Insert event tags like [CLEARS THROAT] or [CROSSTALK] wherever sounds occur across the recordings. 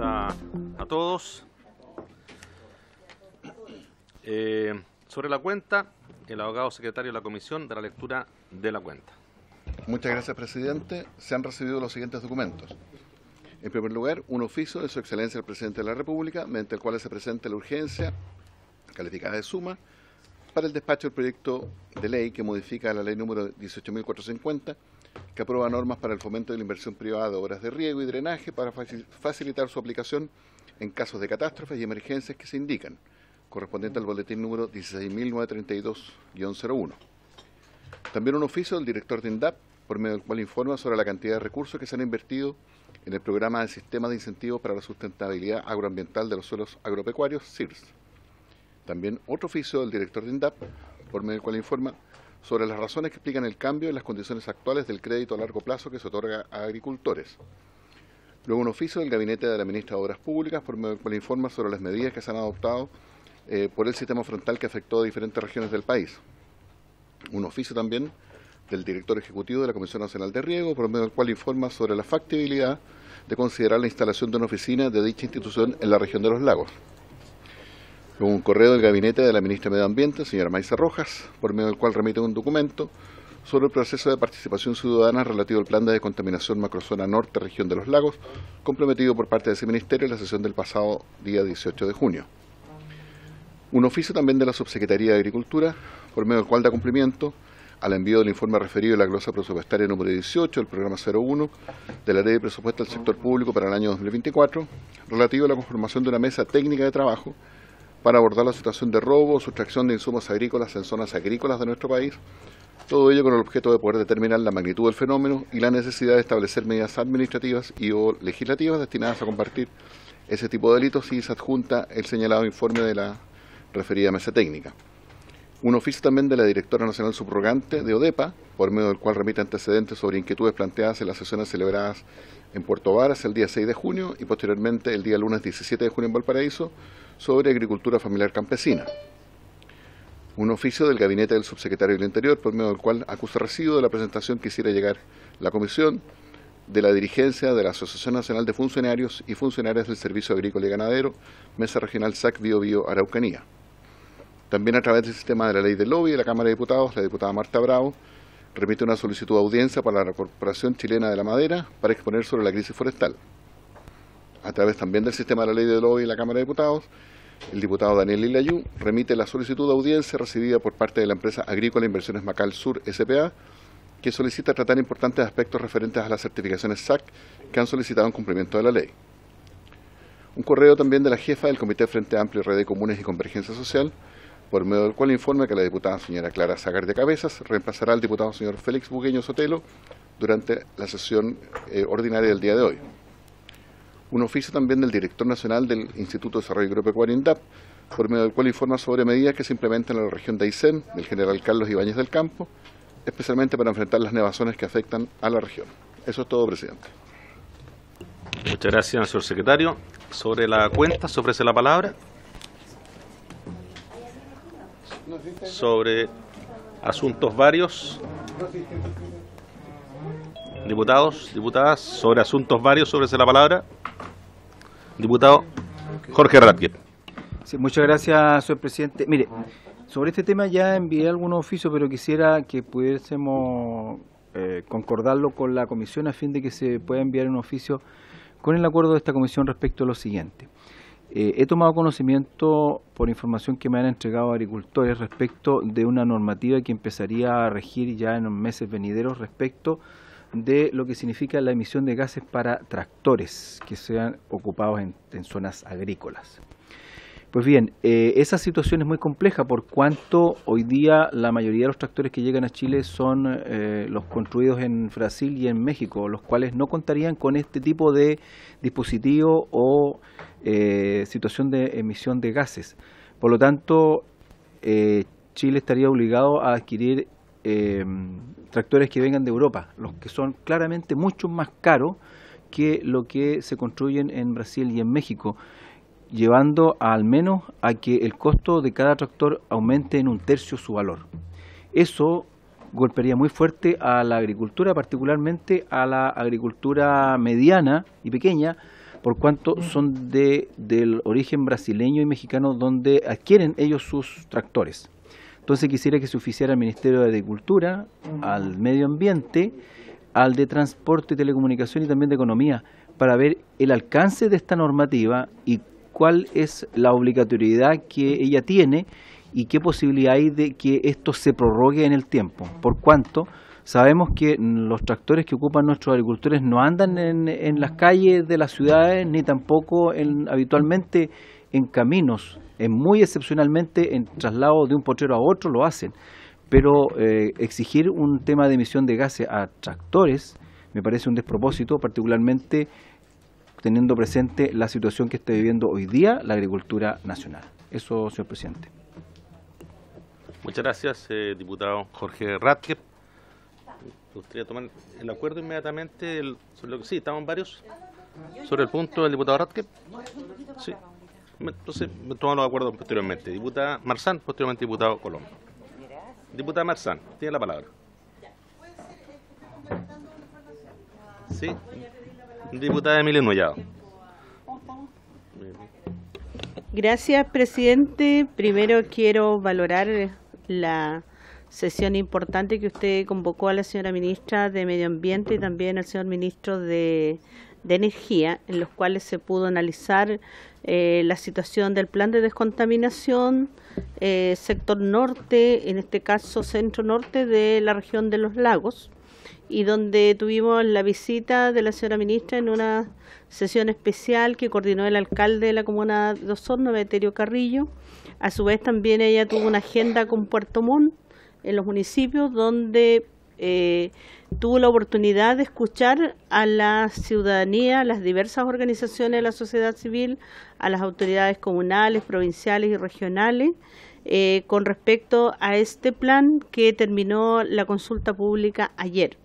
a, todos. Eh, sobre la cuenta, el abogado secretario de la comisión dará lectura de la cuenta. Muchas gracias, presidente. Se han recibido los siguientes documentos. En primer lugar, un oficio de su excelencia el presidente de la República, mediante el cual se presenta la urgencia calificada de suma para el despacho del proyecto de ley que modifica la ley número 18.450 que aprueba normas para el fomento de la inversión privada de obras de riego y drenaje para facilitar su aplicación en casos de catástrofes y emergencias que se indican, correspondiente al boletín número 16932-01. También un oficio del director de INDAP, por medio del cual informa sobre la cantidad de recursos que se han invertido en el programa del Sistema de Incentivos para la Sustentabilidad Agroambiental de los Suelos Agropecuarios, CIRS. También otro oficio del director de INDAP, por medio del cual informa sobre las razones que explican el cambio en las condiciones actuales del crédito a largo plazo que se otorga a agricultores. Luego un oficio del gabinete de la ministra de Obras Públicas por medio del cual informa sobre las medidas que se han adoptado eh, por el sistema frontal que afectó a diferentes regiones del país. Un oficio también del director ejecutivo de la Comisión Nacional de Riego, por medio del cual informa sobre la factibilidad de considerar la instalación de una oficina de dicha institución en la región de los lagos un correo del gabinete de la ministra de Medio Ambiente, señora Maisa Rojas, por medio del cual remite un documento sobre el proceso de participación ciudadana relativo al plan de descontaminación macrozona norte, región de los lagos, comprometido por parte de ese ministerio en la sesión del pasado día 18 de junio. Un oficio también de la Subsecretaría de Agricultura, por medio del cual da cumplimiento al envío del informe referido a la glosa presupuestaria número 18 el programa 01 de la Ley de Presupuesto del Sector Público para el año 2024, relativo a la conformación de una mesa técnica de trabajo para abordar la situación de robo, o sustracción de insumos agrícolas en zonas agrícolas de nuestro país, todo ello con el objeto de poder determinar la magnitud del fenómeno y la necesidad de establecer medidas administrativas y o legislativas destinadas a combatir ese tipo de delitos y se adjunta el señalado informe de la referida mesa técnica. Un oficio también de la directora nacional subrogante de ODEPA, por medio del cual remite antecedentes sobre inquietudes planteadas en las sesiones celebradas en Puerto Varas el día 6 de junio y posteriormente el día lunes 17 de junio en Valparaíso sobre agricultura familiar campesina. Un oficio del gabinete del subsecretario del Interior, por medio del cual acusa recibo de la presentación que hiciera llegar la comisión de la dirigencia de la Asociación Nacional de Funcionarios y Funcionarias del Servicio Agrícola y Ganadero, Mesa Regional SAC Bio Bio Araucanía. También a través del sistema de la ley de lobby de la Cámara de Diputados, la diputada Marta Bravo remite una solicitud de audiencia para la Corporación Chilena de la Madera para exponer sobre la crisis forestal. A través también del sistema de la ley de lobby y la Cámara de Diputados, el diputado Daniel Lilayú remite la solicitud de audiencia recibida por parte de la empresa agrícola Inversiones Macal Sur SPA, que solicita tratar importantes aspectos referentes a las certificaciones SAC que han solicitado en cumplimiento de la ley. Un correo también de la jefa del Comité Frente Amplio Red de Comunes y Convergencia Social, por medio del cual informa que la diputada señora Clara Zagar de Cabezas reemplazará al diputado señor Félix Bugueño Sotelo durante la sesión eh, ordinaria del día de hoy. Un oficio también del director nacional del Instituto de Desarrollo Agropecuario INDAP, por medio del cual informa sobre medidas que se implementan en la región de Aysén, del general Carlos Ibáñez del Campo, especialmente para enfrentar las nevazones que afectan a la región. Eso es todo, presidente. Muchas gracias, señor secretario. Sobre la cuenta, se ofrece la palabra sobre asuntos varios. Diputados, diputadas, sobre asuntos varios, sobre la palabra. Diputado Jorge Radke. muchas gracias, señor presidente. Mire, sobre este tema ya envié algún oficio... pero quisiera que pudiésemos eh, concordarlo con la comisión a fin de que se pueda enviar un oficio con el acuerdo de esta comisión respecto a lo siguiente. Eh, he tomado conocimiento por información que me han entregado agricultores respecto de una normativa que empezaría a regir ya en los meses venideros respecto de lo que significa la emisión de gases para tractores que sean ocupados en zonas agrícolas. Pues bien, eh, esa situación es muy compleja por cuanto hoy día la mayoría de los tractores que llegan a Chile son eh, los construidos en Brasil y en México, los cuales no contarían con este tipo de dispositivo o eh, situación de emisión de gases. Por lo tanto, Chile estaría obligado a adquirir tractores que vengan de Europa, los que son claramente mucho más caros que lo que se construyen en Brasil y en México llevando al menos a que el costo de cada tractor aumente en un tercio su valor. Eso golpearía muy fuerte a la agricultura, particularmente a la agricultura mediana y pequeña, por cuanto mm. son de, del origen brasileño y mexicano donde adquieren ellos sus tractores. Entonces quisiera que se oficiara al Ministerio de Agricultura, mm. al Medio Ambiente, al de Transporte, y Telecomunicación y también de Economía, para ver el alcance de esta normativa y cuál es la obligatoriedad que ella tiene y qué posibilidad hay de que esto se prorrogue en el tiempo. Por cuanto sabemos que los tractores que ocupan nuestros agricultores no andan en, las calles de las ciudades ni tampoco habitualmente en caminos, muy excepcionalmente en traslado de un potrero a otro lo hacen. Pero eh, exigir un tema de emisión de gases a tractores me parece un despropósito, particularmente teniendo presente la situación que está viviendo hoy día la agricultura nacional. Eso, señor presidente. Muchas gracias, eh, diputado Jorge Ratke. Me gustaría tomar el acuerdo inmediatamente sobre lo que sí, estaban varios. Sobre el punto del diputado Ratke. Sí. Entonces, me los acuerdos posteriormente. Diputada Marzán, posteriormente diputado Colón. Diputada Marzán, tiene la palabra. Sí, Diputada Emilia Gracias, presidente. Primero quiero valorar la sesión importante que usted convocó a la señora ministra de Medio Ambiente y también al señor ministro de, Energía, en los cuales se pudo analizar eh, la situación del plan de descontaminación, eh, sector norte, en este caso centro norte de la región de los lagos, y donde tuvimos la visita de la señora ministra en una sesión especial que coordinó el alcalde de la comuna de Osorno, Beterio Carrillo. A su vez también ella tuvo una agenda con Puerto Montt en los municipios donde eh, tuvo la oportunidad de escuchar a la ciudadanía, a las diversas organizaciones de la sociedad civil, a las autoridades comunales, provinciales y regionales. Eh, con respecto a este plan que terminó la consulta pública ayer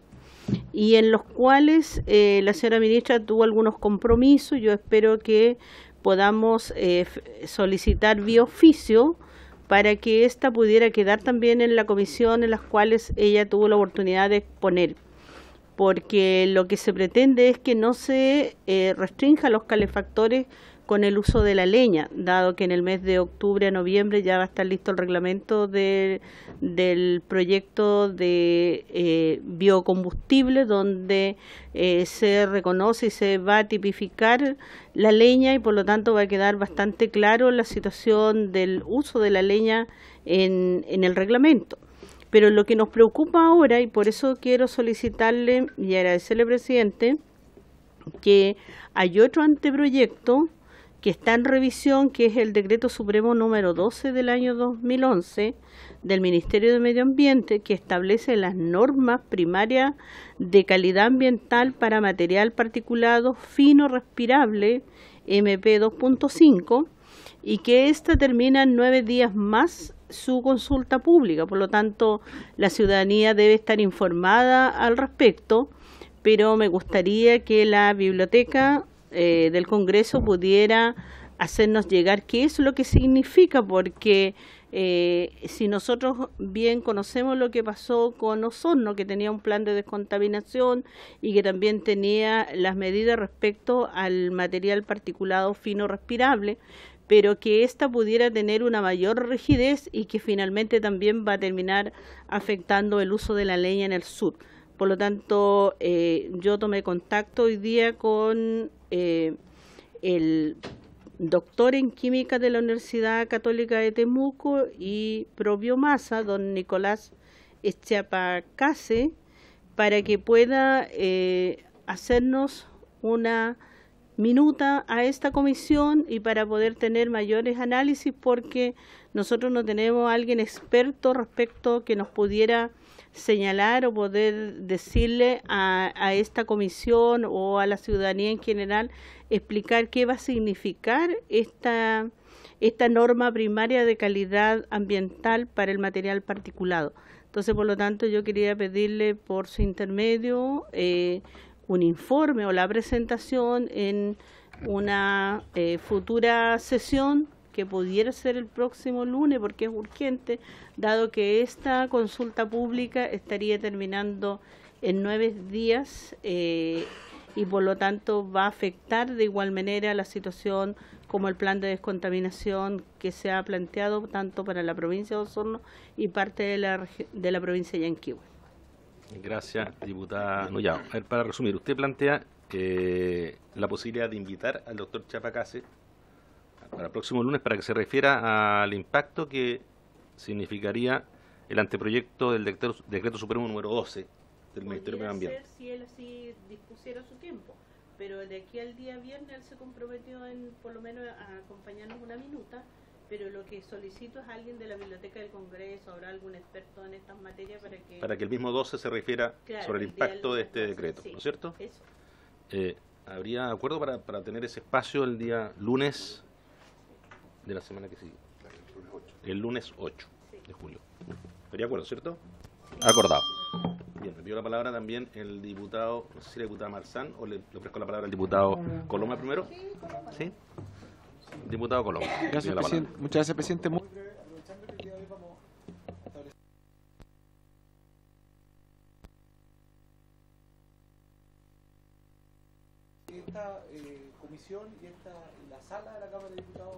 y en los cuales eh, la señora ministra tuvo algunos compromisos. Yo espero que podamos eh, solicitar vía oficio para que ésta pudiera quedar también en la comisión en las cuales ella tuvo la oportunidad de exponer porque lo que se pretende es que no se eh, restrinja los calefactores con el uso de la leña, dado que en el mes de octubre a noviembre ya va a estar listo el reglamento del proyecto de eh, biocombustible, donde eh, se reconoce y se va a tipificar la leña y por lo tanto va a quedar bastante claro la situación del uso de la leña en, en el reglamento. Pero lo que nos preocupa ahora, y por eso quiero solicitarle y agradecerle, presidente, que hay otro anteproyecto que está en revisión, que es el decreto supremo número 12 del año 2011 del Ministerio de Medio Ambiente, que establece las normas primarias de calidad ambiental para material particulado fino respirable MP 2.5 y que ésta termina en nueve días más su consulta pública. Por lo tanto, la ciudadanía debe estar informada al respecto, pero me gustaría que la biblioteca eh, del Congreso pudiera hacernos llegar qué es lo que significa, porque eh, si nosotros bien conocemos lo que pasó con Osorno, que tenía un plan de descontaminación y que también tenía las medidas respecto al material particulado fino respirable, pero que ésta pudiera tener una mayor rigidez y que finalmente también va a terminar afectando el uso de la leña en el sur. Por lo tanto, eh, yo tomé contacto hoy día con eh, el doctor en química de la Universidad Católica de Temuco y probiomasa, don Nicolás Estiapacase, para que pueda eh, hacernos una minuta a esta comisión y para poder tener mayores análisis porque nosotros no tenemos a alguien experto respecto que nos pudiera señalar o poder decirle a, esta comisión o a la ciudadanía en general, explicar qué va a significar esta, esta norma primaria de calidad ambiental para el material particulado. Entonces, por lo tanto, yo quería pedirle por su intermedio eh, un informe o la presentación en una eh, futura sesión que pudiera ser el próximo lunes porque es urgente, dado que esta consulta pública estaría terminando en nueve días eh, y por lo tanto va a afectar de igual manera la situación como el plan de descontaminación que se ha planteado tanto para la provincia de Osorno y parte de la, de la provincia de Yanquihue. Gracias, diputada Nuyao. para resumir, usted plantea eh, la posibilidad de invitar al doctor Chapacase para el próximo lunes para que se refiera al impacto que significaría el anteproyecto del decreto, decreto supremo número 12 del Ministerio de Medio Ambiente. Ser si él así dispusiera su tiempo, pero de aquí al día viernes él se comprometió en por lo menos a acompañarnos una minuta, pero lo que solicito es a alguien de la Biblioteca del Congreso, habrá algún experto en estas materias para que... Para que el mismo 12 se refiera sobre el impacto de este decreto, ¿no es cierto? Eso. Eh, ¿Habría acuerdo para, para tener ese espacio el día lunes? de la semana que sigue. El lunes 8 de julio. ¿Estaría de acuerdo, cierto? Acordado. Bien, le pido la palabra también el diputado, no sé si la diputada Marzán o le, ofrezco la palabra al diputado Coloma primero. Sí, Coloma. ¿Sí? Diputado Coloma. Gracias, presidente. Muchas gracias, presidente. Esta eh, comisión y esta, la sala de la Cámara de Diputados.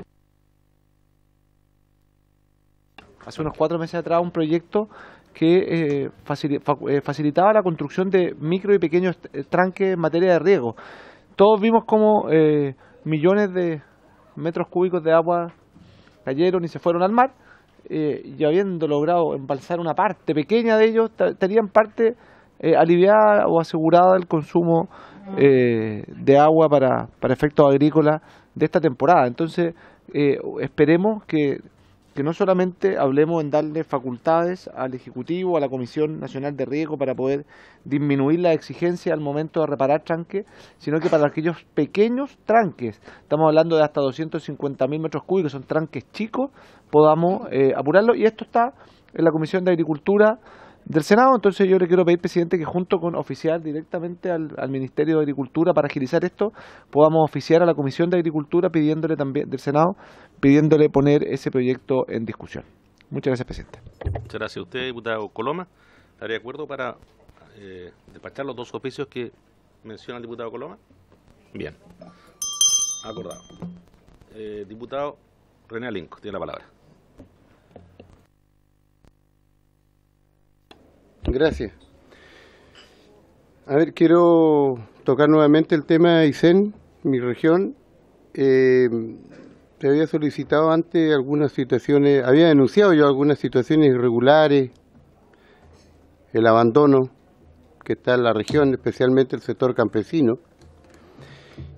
hace unos cuatro meses atrás un proyecto que eh, eh, facilitaba la construcción de micro y pequeños eh, tranques en materia de riego. Todos vimos cómo millones de metros cúbicos de agua cayeron y se fueron al mar y habiendo logrado embalsar una parte pequeña de ellos, tenían parte aliviada o asegurada el consumo ah. de agua para, para efectos agrícolas de esta temporada. Entonces, esperemos que que no solamente hablemos en darle facultades al Ejecutivo, a la Comisión Nacional de Riesgo para poder disminuir la exigencia al momento de reparar tranques, sino que para aquellos pequeños tranques, estamos hablando de hasta 250.000 metros cúbicos, son tranques chicos, podamos eh, apurarlo. Y esto está en la Comisión de Agricultura del Senado. Entonces yo le quiero pedir, presidente, que junto con oficiar directamente al, Ministerio de Agricultura para agilizar esto, podamos oficiar a la Comisión de Agricultura pidiéndole también del Senado, pidiéndole poner ese proyecto en discusión. Muchas gracias, presidente. Muchas gracias usted, diputado Coloma. ¿Estaría de acuerdo para eh, despachar los dos oficios que menciona el diputado Coloma? Bien. Acordado. Eh, diputado René Alinco, tiene la palabra. Gracias. A ver, quiero tocar nuevamente el tema de Aysén, mi región. te eh, había solicitado antes algunas situaciones, había denunciado yo algunas situaciones irregulares, el abandono que está en la región, especialmente el sector campesino.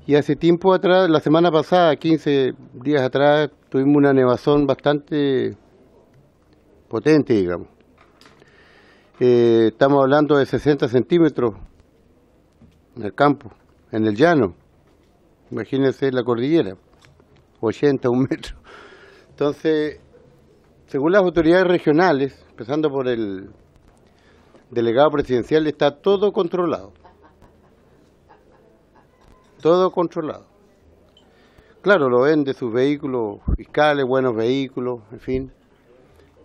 Y hace tiempo atrás, la semana pasada, 15 días atrás, tuvimos una nevazón bastante potente, digamos estamos hablando de 60 centímetros en el campo, en el llano. Imagínense la cordillera, 80, un metro. Entonces, según las autoridades regionales, empezando por el delegado presidencial, está todo controlado. Todo controlado. Claro, lo ven de sus vehículos fiscales, buenos vehículos, en fin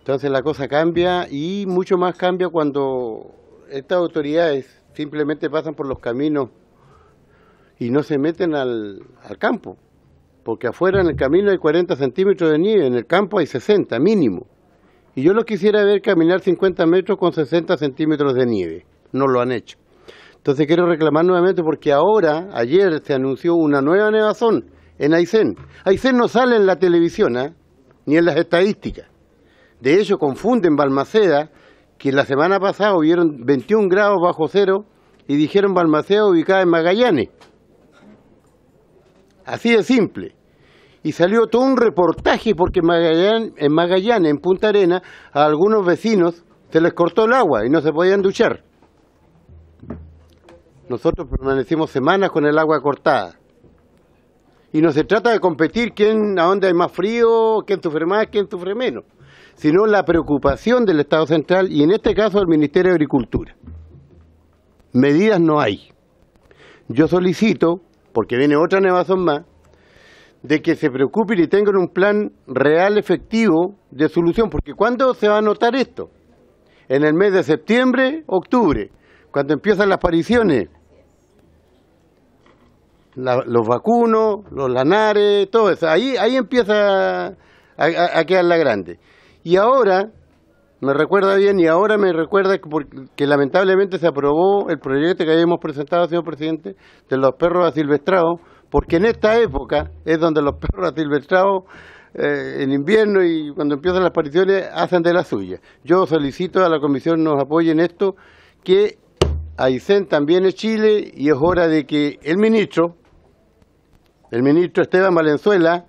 entonces la cosa cambia y mucho más cambia cuando estas autoridades simplemente pasan por los caminos y no se meten al, campo, porque afuera en el camino hay 40 centímetros de nieve, en el campo hay 60 mínimo. Y yo lo quisiera ver caminar 50 metros con 60 centímetros de nieve, no lo han hecho. Entonces quiero reclamar nuevamente porque ahora, ayer se anunció una nueva nevazón en Aysén. Aysén no sale en la televisión, ¿ah? ni en las estadísticas. De hecho, confunden Balmaceda, que la semana pasada hubieron 21 grados bajo cero y dijeron Balmaceda ubicada en Magallanes. Así de simple. Y salió todo un reportaje porque en Magallanes, en, Punta Arena, a algunos vecinos se les cortó el agua y no se podían duchar. Nosotros permanecimos semanas con el agua cortada. Y no se trata de competir quién, a dónde hay más frío, quién sufre más, quién sufre menos sino la preocupación del Estado central y en este caso del Ministerio de Agricultura. Medidas no hay. Yo solicito, porque viene otra nevazón más, de que se preocupen y tengan un plan real efectivo de solución, porque ¿cuándo se va a notar esto? En el mes de septiembre, octubre, cuando empiezan las apariciones. los vacunos, los lanares, todo eso, ahí, ahí empieza a, a quedar la grande. Y ahora, me recuerda bien, y ahora me recuerda que, lamentablemente se aprobó el proyecto que habíamos presentado, señor presidente, de los perros asilvestrados, porque en esta época es donde los perros asilvestrados eh, en invierno y cuando empiezan las apariciones hacen de la suya. Yo solicito a la comisión nos apoye en esto, que Aysén también es Chile y es hora de que el ministro, el ministro Esteban Valenzuela,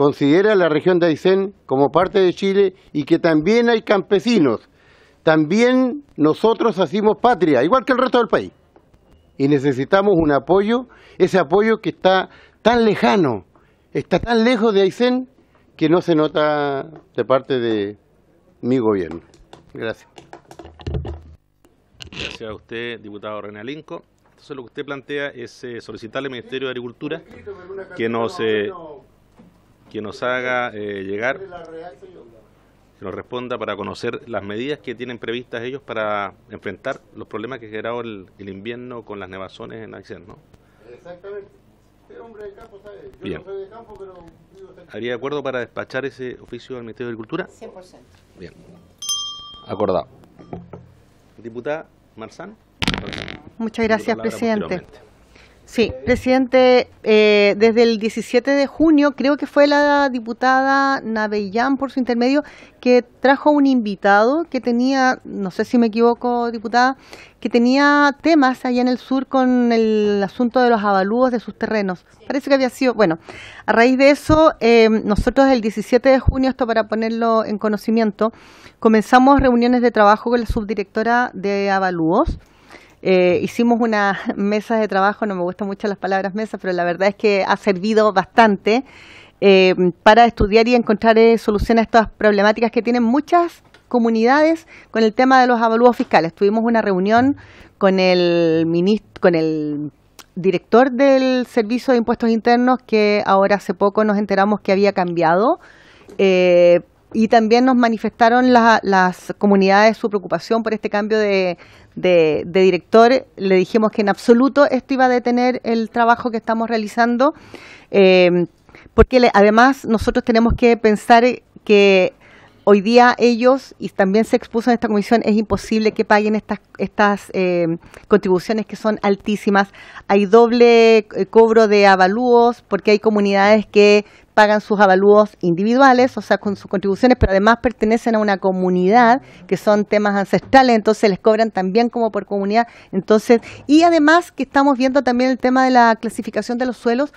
considera la región de Aysén como parte de Chile y que también hay campesinos. También nosotros hacemos patria, igual que el resto del país. Y necesitamos un apoyo, ese apoyo que está tan lejano, está tan lejos de Aysén que no se nota de parte de mi gobierno. Gracias. Gracias a usted, diputado René Alinco. Entonces lo que usted plantea es eh, solicitarle al Ministerio de Agricultura que no se... Eh, que nos haga eh, llegar, que nos responda para conocer las medidas que tienen previstas ellos para enfrentar los problemas que ha el, el invierno con las nevazones en Aysén, ¿no? Exactamente. no ¿Haría de acuerdo para despachar ese oficio al Ministerio de Agricultura? 100%. Bien. Acordado. Diputada Marzán. Muchas gracias, presidente. Sí, presidente, eh, desde el 17 de junio creo que fue la diputada Navellán por su intermedio que trajo un invitado que tenía, no sé si me equivoco diputada, que tenía temas allá en el sur con el asunto de los avalúos de sus terrenos. Parece que había sido, bueno, a raíz de eso eh, nosotros el 17 de junio, esto para ponerlo en conocimiento, comenzamos reuniones de trabajo con la subdirectora de avalúos eh, hicimos una mesa de trabajo, no me gustan mucho las palabras mesa pero la verdad es que ha servido bastante eh, para estudiar y encontrar eh, soluciones a estas problemáticas que tienen muchas comunidades con el tema de los avalúos fiscales. Tuvimos una reunión con el con el director del Servicio de Impuestos Internos que ahora hace poco nos enteramos que había cambiado. y también nos manifestaron las comunidades su preocupación por este cambio de, de, director, le dijimos que en absoluto esto iba a detener el trabajo que estamos realizando, eh, porque además nosotros tenemos que pensar que hoy día ellos, y también se expuso en esta comisión, es imposible que paguen estas, estas eh, contribuciones que son altísimas. Hay doble eh, cobro de avalúos porque hay comunidades que pagan sus avalúos individuales, o sea, con sus contribuciones, pero además pertenecen a una comunidad, que son temas ancestrales, entonces les cobran también como por comunidad. Entonces, y además que estamos viendo también el tema de la clasificación de los suelos,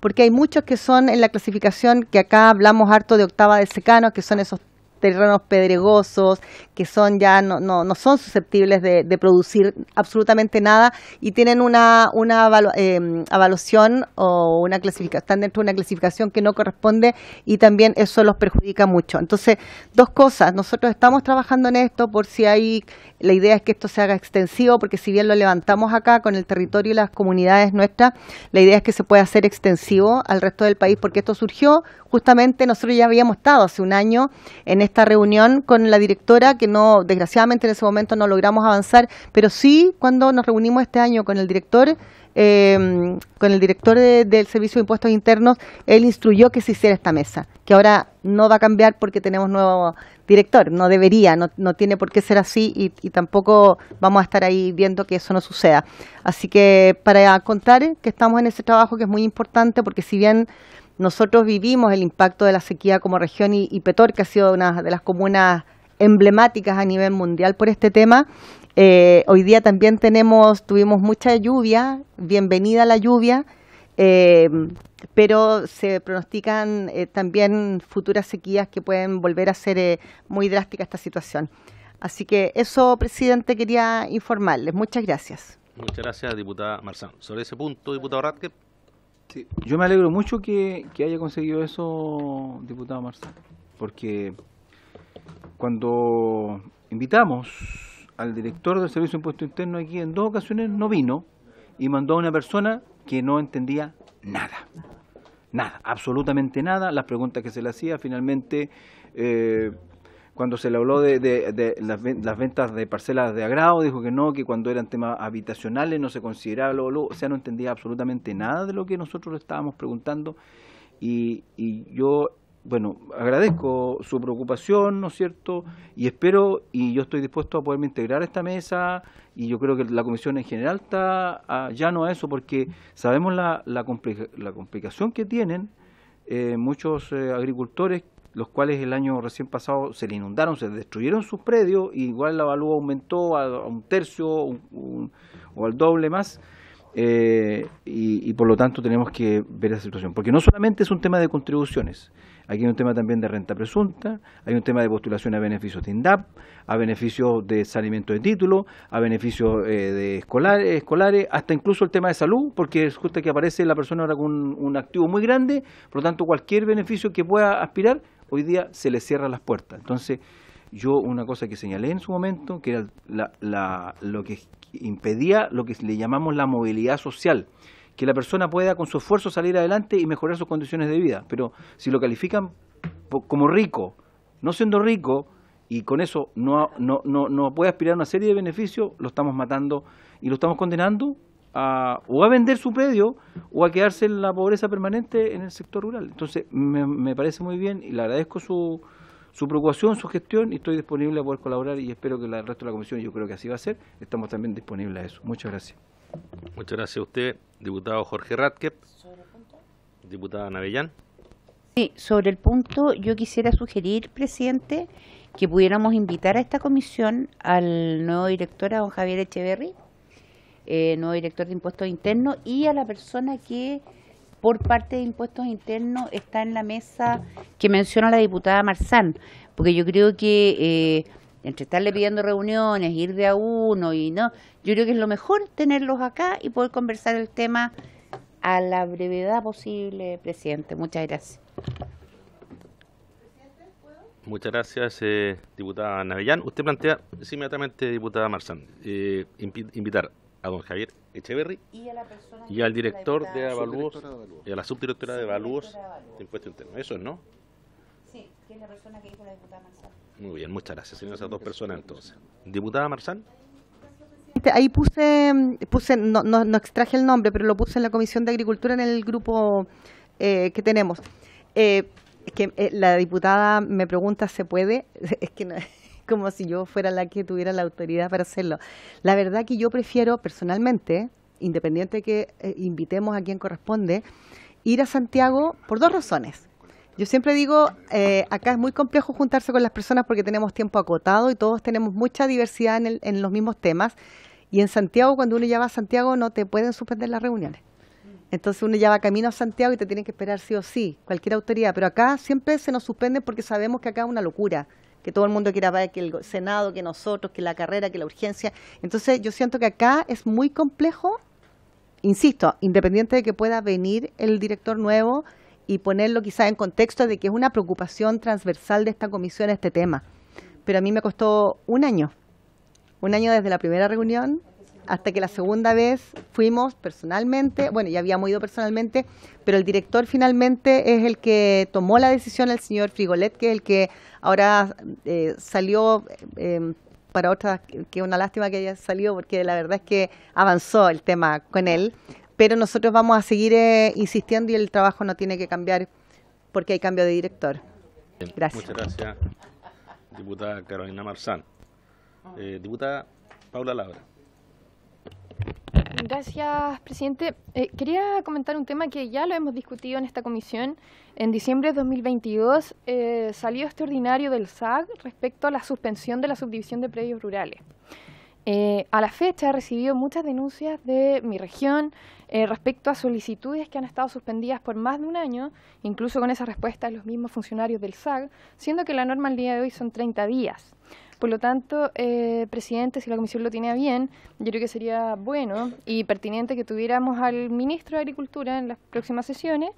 porque hay muchos que son en la clasificación que acá hablamos harto de octava de secano, que son esos terrenos pedregosos, que son ya no, no, no son susceptibles de, producir absolutamente nada y tienen una, una em, evaluación o una clasificación, están dentro de una clasificación que no corresponde y también eso los perjudica mucho. Entonces, dos cosas, nosotros estamos trabajando en esto por si hay, la idea es que esto se haga extensivo, porque si bien lo levantamos acá con el territorio y las comunidades nuestras, la idea es que se pueda hacer extensivo al resto del país, porque esto surgió justamente, nosotros ya habíamos estado hace un año en este esta reunión con la directora, que no, desgraciadamente en ese momento no logramos avanzar, pero sí cuando nos reunimos este año con el director, em, con el director del Servicio de Impuestos Internos, él instruyó que se hiciera esta mesa, que ahora no va a cambiar porque tenemos nuevo director, no debería, no, no tiene por qué ser así y tampoco vamos a estar ahí viendo que eso no suceda. Así que para contar que estamos en ese trabajo que es muy importante porque si bien nosotros vivimos el impacto de la sequía como región y, Petor, que ha sido una de las comunas emblemáticas a nivel mundial por este tema. Eh, hoy día también tenemos, tuvimos mucha lluvia, bienvenida la lluvia, eh, pero se pronostican eh, también futuras sequías que pueden volver a ser muy drástica esta situación. Así que eso, presidente, quería informarles. Muchas gracias. Muchas gracias, diputada Marzán. Sobre ese punto, diputado Radke. Yo me alegro mucho que, haya conseguido eso, diputado Marzán, porque cuando invitamos al director del Servicio de Impuesto Interno aquí en dos ocasiones no vino y mandó a una persona que no entendía nada. Nada, absolutamente nada. Las preguntas que se le hacía finalmente eh, cuando se le habló de, las, ventas de parcelas de agrado, dijo que no, que cuando eran temas habitacionales no se consideraba lo, o sea, no entendía absolutamente nada de lo que nosotros le estábamos preguntando. Y, yo, bueno, agradezco su preocupación, ¿no es cierto? Y espero, y yo estoy dispuesto a poderme integrar a esta mesa, y yo creo que la comisión en general está a, ah, ya no a eso, porque sabemos la, la, complicación que tienen eh, muchos eh, agricultores los cuales el año recién pasado se le inundaron, se destruyeron sus predios, y igual la valúa aumentó a, un tercio o al doble más, eh, y, por lo tanto tenemos que ver esa situación, porque no solamente es un tema de contribuciones, aquí hay un tema también de renta presunta, hay un tema de postulación a beneficios de INDAP, a beneficios de salimiento de título, a beneficios eh, de escolares, escolares, hasta incluso el tema de salud, porque es justo que aparece la persona ahora con un activo muy grande, por lo tanto cualquier beneficio que pueda aspirar hoy día se le cierran las puertas. Entonces, yo una cosa que señalé en su momento, que era lo que impedía lo que le llamamos la movilidad social, que la persona pueda con su esfuerzo salir adelante y mejorar sus condiciones de vida. Pero si lo califican como rico, no siendo rico, y con eso no, no, no, no puede aspirar a una serie de beneficios, lo estamos matando y lo estamos condenando a, o a vender su predio o a quedarse en la pobreza permanente en el sector rural. Entonces, me, parece muy bien y le agradezco su, su preocupación, su gestión y estoy disponible a poder colaborar y espero que el resto de la comisión, yo creo que así va a ser, estamos también disponibles a eso. Muchas gracias. Muchas gracias a usted, diputado Jorge Radke. Diputada Navellán. Sí, sobre el punto, yo quisiera sugerir, presidente, que pudiéramos invitar a esta comisión al nuevo director, a don Javier Echeverry, eh, nuevo director de impuestos internos, y a la persona que por parte de impuestos internos está en la mesa que menciona la diputada Marzán, porque yo creo que eh, entre estarle pidiendo reuniones, ir de a uno y no, yo creo que es lo mejor tenerlos acá y poder conversar el tema a la brevedad posible, presidente. Muchas gracias. Muchas gracias, eh, diputada Navellán. Usted plantea, inmediatamente, diputada Marzán, eh, invitar don Javier Echeverry y, al director de Avalúos y a la subdirectora de Avalúos de cuestión interna. Eso es, ¿no? Sí, que es la persona que dijo la diputada Marzán. Muy bien, muchas gracias, señoras, esas dos personas entonces. Diputada Marzán. Ahí puse, puse no, no, no, extraje el nombre, pero lo puse en la Comisión de Agricultura en el grupo eh, que tenemos. Eh, es que eh, la diputada me pregunta, ¿se puede? [LAUGHS] Es que no, como si yo fuera la que tuviera la autoridad para hacerlo. La verdad que yo prefiero personalmente, independiente que eh, invitemos a quien corresponde, ir a Santiago por dos razones. Yo siempre digo, eh, acá es muy complejo juntarse con las personas porque tenemos tiempo acotado y todos tenemos mucha diversidad en, los mismos temas. Y en Santiago, cuando uno ya va a Santiago, no te pueden suspender las reuniones. Entonces uno ya va camino a Santiago y te tienen que esperar sí o sí, cualquier autoridad. Pero acá siempre se nos suspende porque sabemos que acá es una locura que todo el mundo quiera que el Senado, que nosotros, que la carrera, que la urgencia. Entonces yo siento que acá es muy complejo, insisto, independiente de que pueda venir el director nuevo y ponerlo quizás en contexto de que es una preocupación transversal de esta comisión este tema. Pero a mí me costó un año, un año desde la primera reunión hasta que la segunda vez fuimos personalmente, bueno, ya habíamos ido personalmente, pero el director finalmente es el que tomó la decisión, el señor Frigolet, que es el que ahora eh, salió em, para otra, que una lástima que haya salido, porque la verdad es que avanzó el tema con él, pero nosotros vamos a seguir eh, insistiendo y el trabajo no tiene que cambiar porque hay cambio de director. Gracias. Muchas gracias, diputada Carolina Marzán. Eh, diputada Paula Labra. Gracias, presidente. Eh, quería comentar un tema que ya lo hemos discutido en esta comisión. En diciembre de 2022 eh, salió este ordinario del SAG respecto a la suspensión de la subdivisión de predios rurales. Eh, a la fecha he recibido muchas denuncias de mi región respecto a solicitudes que han estado suspendidas por más de un año, incluso con esa respuesta de los mismos funcionarios del SAG, siendo que la norma al día de hoy son 30 días. Por lo tanto, eh, presidente, si la comisión lo tiene bien, yo creo que sería bueno y pertinente que tuviéramos al ministro de Agricultura en las próximas sesiones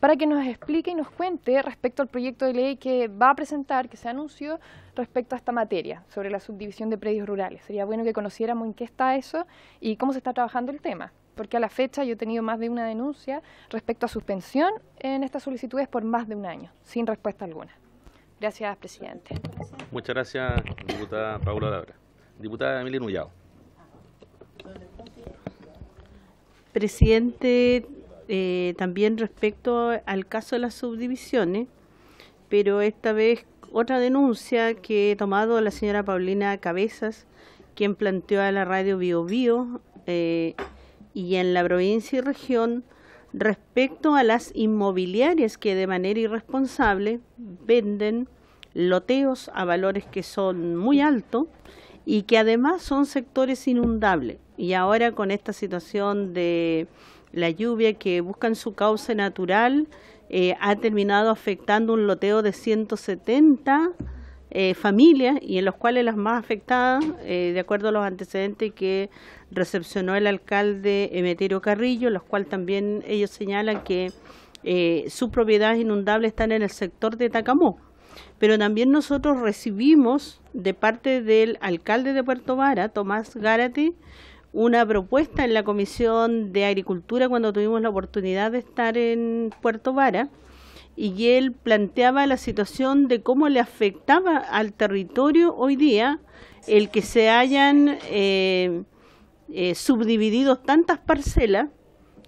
para que nos explique y nos cuente respecto al proyecto de ley que va a presentar, que se anunció respecto a esta materia, sobre la subdivisión de predios rurales. Sería bueno que conociéramos en qué está eso y cómo se está trabajando el tema, porque a la fecha yo he tenido más de una denuncia respecto a suspensión en estas solicitudes por más de un año, sin respuesta alguna. Gracias, presidente. Muchas gracias, diputada Paula Labra. Diputada Emilia Nullado. Presidente, eh, también respecto al caso de las subdivisiones, pero esta vez otra denuncia que he tomado la señora Paulina Cabezas, quien planteó a la radio Bio Bio eh, y en la provincia y región respecto a las inmobiliarias que de manera irresponsable venden loteos a valores que son muy altos y que además son sectores inundables. Y ahora con esta situación de la lluvia que buscan su causa natural, eh, ha terminado afectando un loteo de 170 eh, familias y en los cuales las más afectadas, eh, de acuerdo a los antecedentes que recepcionó el alcalde Emeterio Carrillo, los cuales también ellos señalan que eh, sus propiedades inundables están en el sector de Tacamó. Pero también nosotros recibimos de parte del alcalde de Puerto Vara, Tomás Gárate, una propuesta en la Comisión de Agricultura cuando tuvimos la oportunidad de estar en Puerto Vara, y él planteaba la situación de cómo le afectaba al territorio hoy día el que se hayan eh, eh, subdividido tantas parcelas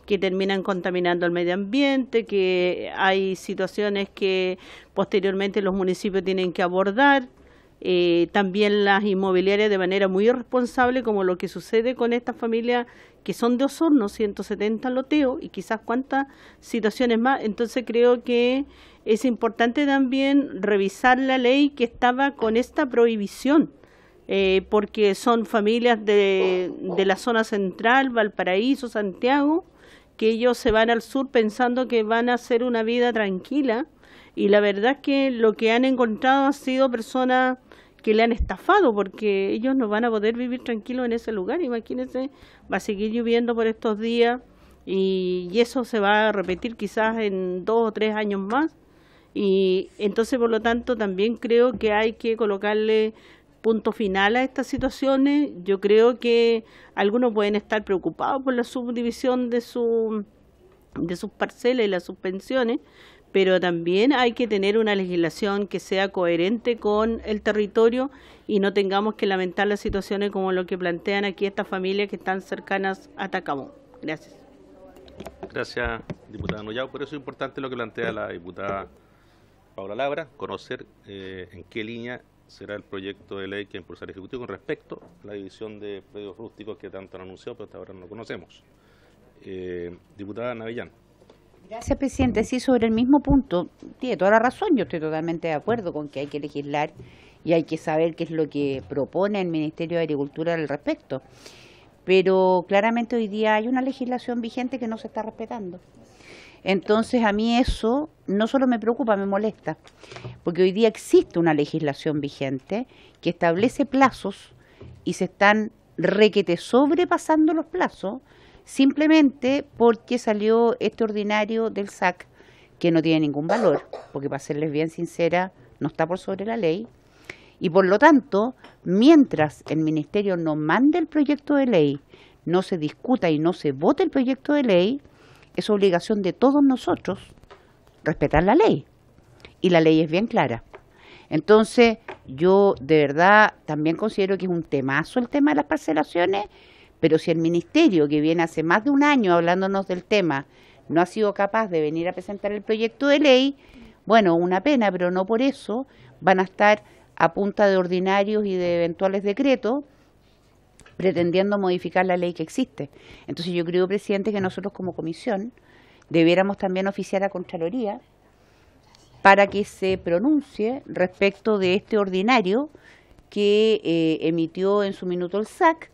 que terminan contaminando el medio ambiente, que hay situaciones que posteriormente los municipios tienen que abordar eh, también las inmobiliarias de manera muy irresponsable, como lo que sucede con estas familias que son de Osorno, 170 loteos y quizás cuántas situaciones más. Entonces creo que es importante también revisar la ley que estaba con esta prohibición. Eh, porque son familias de, de la zona central, Valparaíso, Santiago, que ellos se van al sur pensando que van a hacer una vida tranquila y la verdad que lo que han encontrado ha sido personas que le han estafado porque ellos no van a poder vivir tranquilos en ese lugar. Imagínense, va a seguir lloviendo por estos días y, eso se va a repetir quizás en dos o tres años más. Y entonces, por lo tanto, también creo que hay que colocarle punto final a estas situaciones. Yo creo que algunos pueden estar preocupados por la subdivisión de su de sus parcelas y las suspensiones, pero también hay que tener una legislación que sea coherente con el territorio y no tengamos que lamentar las situaciones como lo que plantean aquí estas familias que están cercanas a Tacamón. Gracias. Gracias, diputada Noyao. Por eso es importante lo que plantea la diputada Paula Labra, conocer eh, en qué línea será el proyecto de ley que impulsará el Ejecutivo con respecto a la división de predios rústicos que tanto han anunciado, pero hasta ahora no lo conocemos. Eh, diputada Navellán. Gracias, presidente. Sí, sobre el mismo punto, tiene toda la razón. Yo estoy totalmente de acuerdo con que hay que legislar y hay que saber qué es lo que propone el Ministerio de Agricultura al respecto. Pero claramente hoy día hay una legislación vigente que no se está respetando. Entonces a mí eso no solo me preocupa, me molesta, porque hoy día existe una legislación vigente que establece plazos y se están requete sobrepasando los plazos simplemente porque salió este ordinario del SAC, que no tiene ningún valor, porque para serles bien sincera, no está por sobre la ley. Y por lo tanto, mientras el Ministerio no mande el proyecto de ley, no se discuta y no se vote el proyecto de ley, es obligación de todos nosotros respetar la ley. Y la ley es bien clara. Entonces, yo de verdad también considero que es un temazo el tema de las parcelaciones pero si el ministerio, que viene hace más de un año hablándonos del tema, no ha sido capaz de venir a presentar el proyecto de ley, bueno, una pena, pero no por eso van a estar a punta de ordinarios y de eventuales decretos pretendiendo modificar la ley que existe. Entonces yo creo, presidente, que nosotros como comisión debiéramos también oficiar a Contraloría para que se pronuncie respecto de este ordinario que eh, emitió en su minuto el SAC,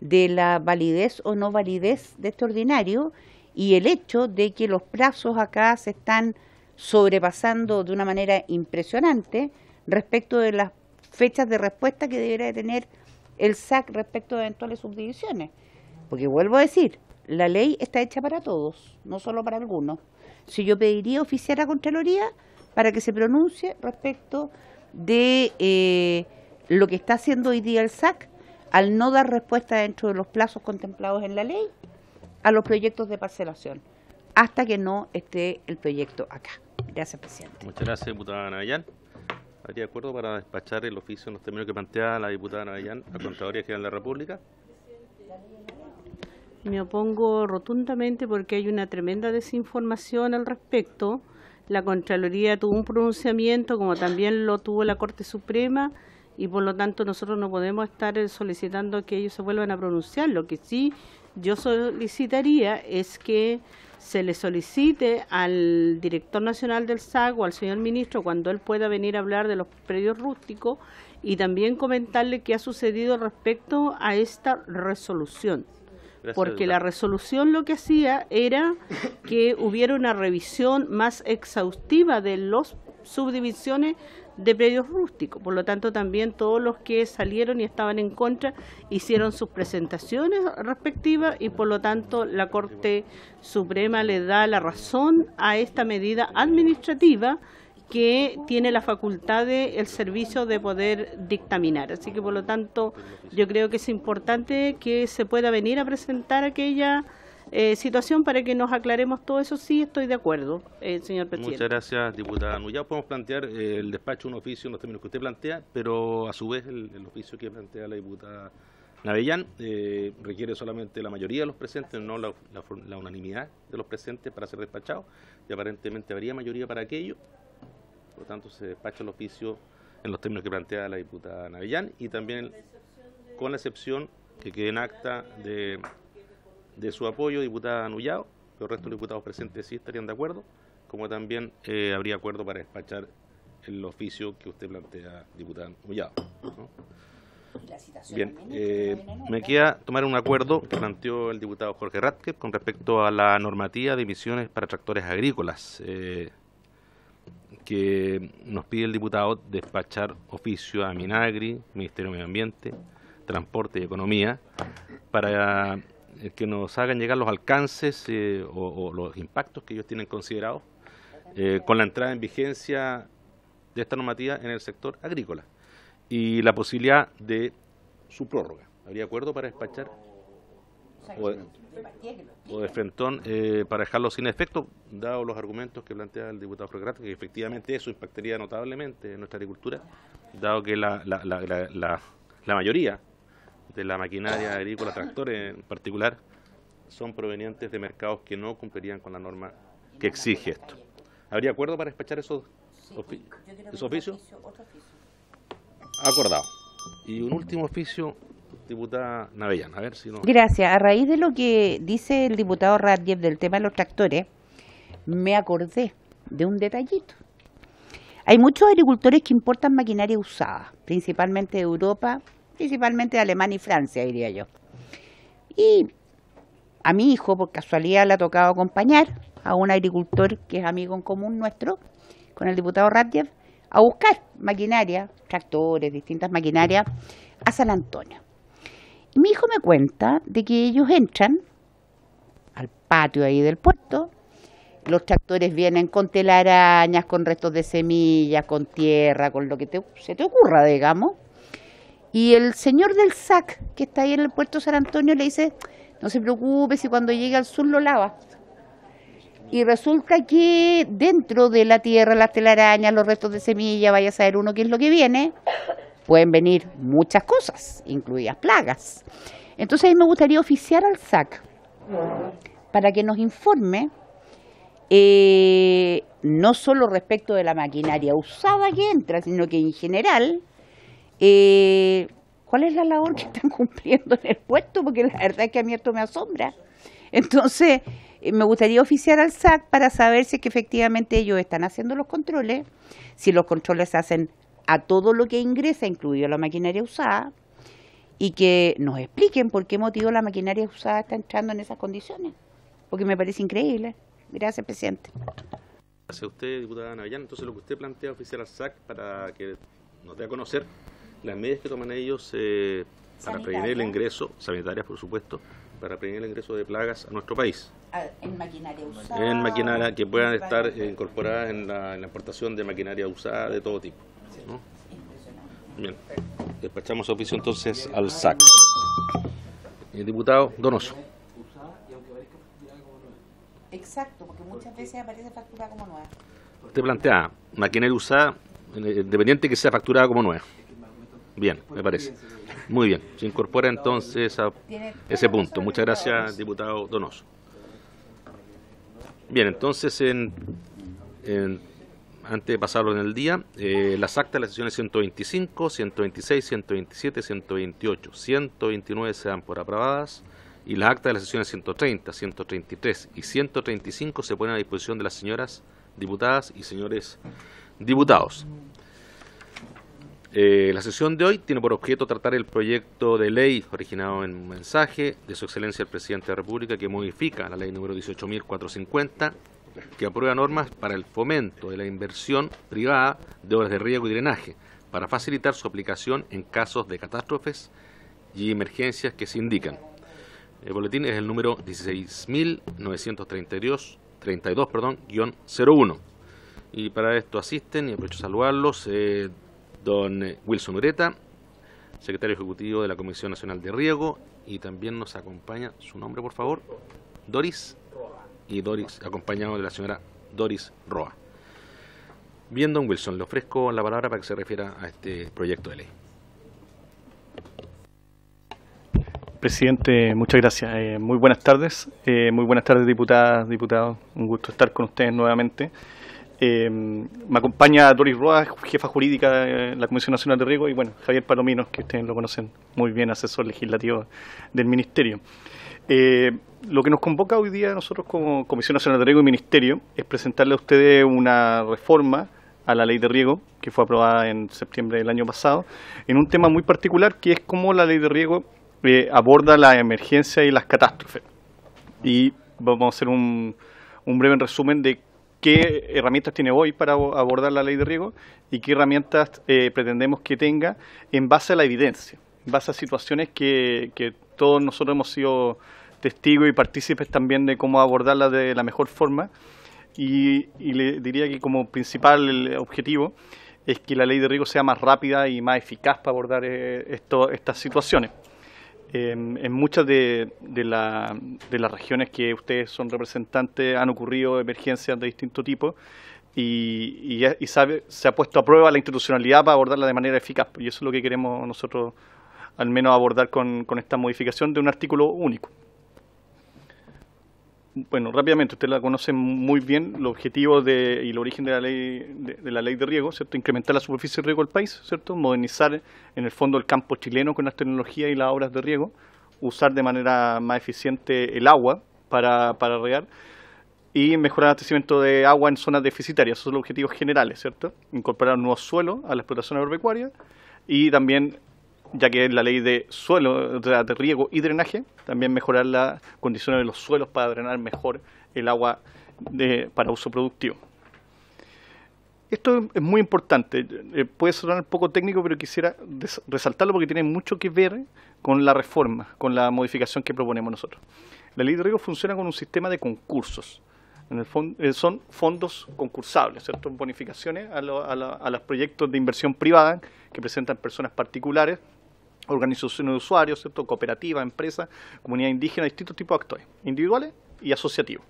de la validez o no validez de este ordinario y el hecho de que los plazos acá se están sobrepasando de una manera impresionante respecto de las fechas de respuesta que debería tener el SAC respecto de eventuales subdivisiones. Porque vuelvo a decir, la ley está hecha para todos, no solo para algunos. Si yo pediría oficiar a Contraloría para que se pronuncie respecto de eh, lo que está haciendo hoy día el SAC al no dar respuesta dentro de los plazos contemplados en la ley a los proyectos de parcelación, hasta que no esté el proyecto acá. Gracias, presidente. Muchas gracias, diputada Navellán. de acuerdo para despachar el oficio en los términos que plantea la diputada Navellán a Contraloría General de la República? Me opongo rotundamente porque hay una tremenda desinformación al respecto. La Contraloría tuvo un pronunciamiento, como también lo tuvo la Corte Suprema, y por lo tanto nosotros no podemos estar eh, solicitando que ellos se vuelvan a pronunciar. Lo que sí yo solicitaría es que se le solicite al director nacional del SAC o al señor ministro cuando él pueda venir a hablar de los predios rústicos y también comentarle qué ha sucedido respecto a esta resolución. porque la resolución lo que hacía era que hubiera una revisión más exhaustiva de las subdivisiones de predios rústicos. Por lo tanto, también todos los que salieron y estaban en contra hicieron sus presentaciones respectivas y por lo tanto la Corte Suprema le da la razón a esta medida administrativa que tiene la facultad del el servicio de poder dictaminar. Así que, por lo tanto, yo creo que es importante que se pueda venir a presentar aquella eh, situación para que nos aclaremos todo eso. Sí, estoy de acuerdo, eh, señor presidente. Muchas gracias, diputada Ya Podemos plantear eh, el despacho un oficio en los términos que usted plantea, pero a su vez el, oficio que plantea la diputada Navellán requiere solamente la mayoría de los presentes, no la, unanimidad de los presentes para ser despachado, y aparentemente habría mayoría para aquello. Por lo tanto, se despacha el oficio en los términos que plantea la diputada Navellán y también con la excepción que quede en acta de de su apoyo, diputada Nullao, los restos de diputados presentes sí estarían de acuerdo, como también eh, habría acuerdo para despachar el oficio que usted plantea, diputada Nullao. Bien, eh, me queda tomar un acuerdo que planteó el diputado Jorge Ratke con respecto a la normativa de emisiones para tractores agrícolas, eh, que nos pide el diputado despachar oficio a Minagri, Ministerio de Medio Ambiente, Transporte y Economía, para eh, que nos hagan llegar los alcances eh, o, los impactos que ellos tienen considerados eh, con la entrada en vigencia de esta normativa en el sector agrícola y la posibilidad de su prórroga. ¿Habría acuerdo para despachar? O de, para dejarlo sin efecto, dado los argumentos que plantea el diputado Fregrat, que efectivamente eso impactaría notablemente en nuestra agricultura, dado que la, la, la mayoría de la maquinaria agrícola, tractores en particular, son provenientes de mercados que no cumplirían con la norma que exige esto. ¿Habría acuerdo para despachar esos, oficios? Acordado. Y un último oficio diputada Navellán. A ver si no... Gracias. A raíz de lo que dice el diputado Radjev del tema de los tractores, me acordé de un detallito. Hay muchos agricultores que importan maquinaria usada, principalmente de Europa principalmente de Alemania y Francia, diría yo. Y a mi hijo, por casualidad, le ha tocado acompañar a un agricultor que es amigo en común nuestro, con el diputado Radjev, a buscar maquinaria, tractores, distintas maquinarias, a San Antonio. Y mi hijo me cuenta de que ellos entran al patio ahí del puerto, los tractores vienen con telarañas, con restos de semillas, con tierra, con lo que se te ocurra, digamos, y el señor del SAC, que está ahí en el puerto San Antonio, le dice, no se preocupe si cuando llegue al sur lo lava. Y resulta que dentro de la tierra, las telarañas, los restos de semilla, vaya a saber uno qué es lo que viene, pueden venir muchas cosas, incluidas plagas. Entonces a me gustaría oficiar al SAC para que nos informe eh, no solo respecto de la maquinaria usada que entra, sino que en general eh, ¿cuál es la labor que están [LAUGHS] cumpliendo en el puesto? Porque la verdad es que a mí esto me asombra. Entonces, eh, me gustaría oficiar al SAC para saber si que efectivamente ellos están haciendo los controles, si los controles se hacen a todo lo que ingresa, incluido la maquinaria usada, y que nos expliquen por qué motivo la maquinaria usada está entrando en esas condiciones, porque me parece increíble. Gracias, presidente. Gracias usted, diputada Navellán. Entonces, lo que usted plantea oficiar al SAC para que nos dé a conocer las medidas que toman ellos eh, para prevenir el ingreso, sanitarias por supuesto, para prevenir el ingreso de plagas a nuestro país. Ah, en maquinaria usada. En maquinaria que puedan estar incorporadas en la, importación de maquinaria usada de todo tipo. Bien, despachamos oficio entonces al SAC. El eh, diputado Donoso. Exacto, porque muchas veces aparece facturada como nueva. Usted plantea maquinaria usada, eh, independiente que sea facturada como nueva. Bien, me parece. Muy bien. Se incorpora entonces a ese punto. Muchas gracias, diputado Donoso. Bien, entonces, en, antes de pasarlo en el día, eh, las actas de las sesiones 125, 126, 127, 128, 129 se dan por aprobadas y las actas de las sesiones 130, 133 y 135 se ponen a disposición de las señoras diputadas y señores diputados. Eh, la sesión de hoy tiene por objeto tratar el proyecto de ley originado en un mensaje de Su Excelencia el Presidente de la República que modifica la ley número 18.450 que aprueba normas para el fomento de la inversión privada de obras de riego y drenaje para facilitar su aplicación en casos de catástrofes y emergencias que se indican. El boletín es el número 16.932, 32, perdón, 01. Y para esto asisten, y aprovecho saludarlos, eh, don eh, Wilson Ureta, secretario ejecutivo de la Comisión Nacional de Riego, y también nos acompaña, su nombre por favor, Doris, y Doris, acompañado de la señora Doris Roa. Bien, don Wilson, le ofrezco la palabra para que se refiera a este proyecto de ley. Presidente, muchas gracias. Eh, muy buenas tardes. Eh, muy buenas tardes, diputadas, diputados. Un gusto estar con ustedes nuevamente. Em, me acompaña Doris Roa, jefa jurídica de la Comisión Nacional de Riego, y bueno, Javier Palominos, que ustedes lo conocen muy bien, asesor legislativo del Ministerio. Eh, lo que nos convoca hoy día nosotros como Comisión Nacional de Riego y Ministerio es presentarle a ustedes una reforma a la ley de riego que fue aprobada en septiembre del año pasado, en un tema muy particular que es cómo la ley de riego eh, aborda la emergencia y las catástrofes. Y vamos a hacer un, un breve resumen de qué herramientas tiene hoy para abordar la ley de riego y qué herramientas eh, pretendemos que tenga en base a la evidencia, en base a situaciones que, todos nosotros hemos sido testigos y partícipes también de cómo abordarla de la mejor forma. Y, le diría que como principal objetivo es que la ley de riego sea más rápida y más eficaz para abordar eh, esto, estas situaciones en, muchas de, las regiones que ustedes son representantes han ocurrido emergencias de distinto tipo y, se ha puesto a prueba la institucionalidad para abordarla de manera eficaz. Y eso es lo que queremos nosotros al menos abordar con esta modificación de un artículo único bueno, rápidamente, usted la conoce muy bien, los objetivos de, y el origen de la ley de, la ley de riego, ¿cierto? Incrementar la superficie de riego del país, ¿cierto? Modernizar en el fondo el campo chileno con las tecnologías y las obras de riego, usar de manera más eficiente el agua para, para regar y mejorar el abastecimiento de agua en zonas deficitarias. Esos son los objetivos generales, ¿cierto? Incorporar nuevos suelos a la explotación agropecuaria y también ya que la ley de suelo, de riego y drenaje, también mejorar las condiciones de los suelos para drenar mejor el agua para uso productivo. Esto es muy importante, eh, puede sonar un poco técnico, pero quisiera resaltarlo porque tiene mucho que ver con la reforma, con la modificación que proponemos nosotros. La ley de riego funciona con un sistema de concursos. Eh, son fondos concursables, ¿cierto? bonificaciones a los proyectos de inversión privada que presentan personas particulares organizaciones de usuarios, ¿cierto? cooperativas, empresas, comunidad indígena, distintos tipos de actores, individuales y asociativos.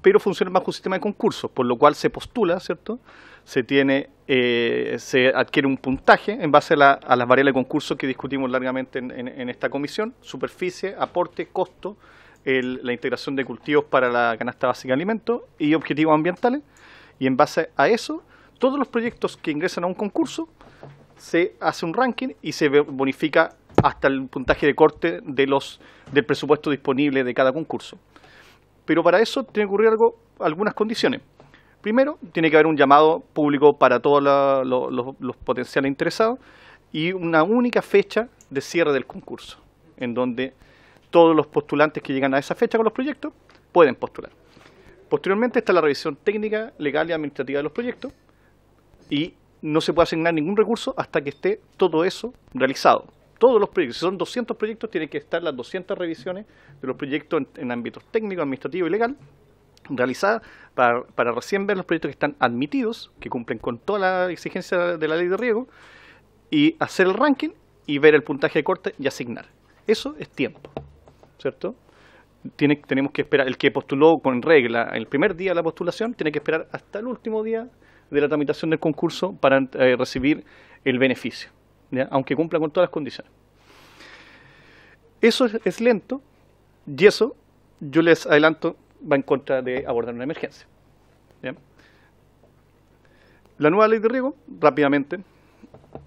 Pero funciona bajo un sistema de concursos, por lo cual se postula, ¿cierto? Se tiene, eh, se adquiere un puntaje en base a, a, las variables de concurso que discutimos largamente en, esta comisión, superficie, aporte, costo, la integración de cultivos para la canasta básica de alimentos y objetivos ambientales. Y en base a eso, todos los proyectos que ingresan a un concurso se hace un ranking y se bonifica hasta el puntaje de corte de los, del presupuesto disponible de cada concurso. Pero para eso tiene que ocurrir algo, algunas condiciones. Primero, tiene que haber un llamado público para todos los potenciales interesados y una única fecha de cierre del concurso, en donde todos los postulantes que llegan a esa fecha con los proyectos pueden postular. Posteriormente está la revisión técnica, legal y administrativa de los proyectos y no se puede asignar ningún recurso hasta que esté todo eso realizado. Todos los proyectos, si son 200 proyectos, tienen que estar las 200 revisiones de los proyectos en, ámbitos técnico, administrativo y legal realizadas para, recién ver los proyectos que están admitidos, que cumplen con toda la exigencia de la ley de riego, y hacer el ranking y ver el puntaje de corte y asignar. Eso es tiempo, ¿cierto? Tiene, tenemos que esperar, el que postuló con regla el primer día de la postulación tiene que esperar hasta el último día de la tramitación del concurso para eh, recibir el beneficio, aunque cumpla con todas las condiciones. Eso es, lento y eso, yo les adelanto, va en contra de abordar una emergencia. La nueva ley de riego, rápidamente,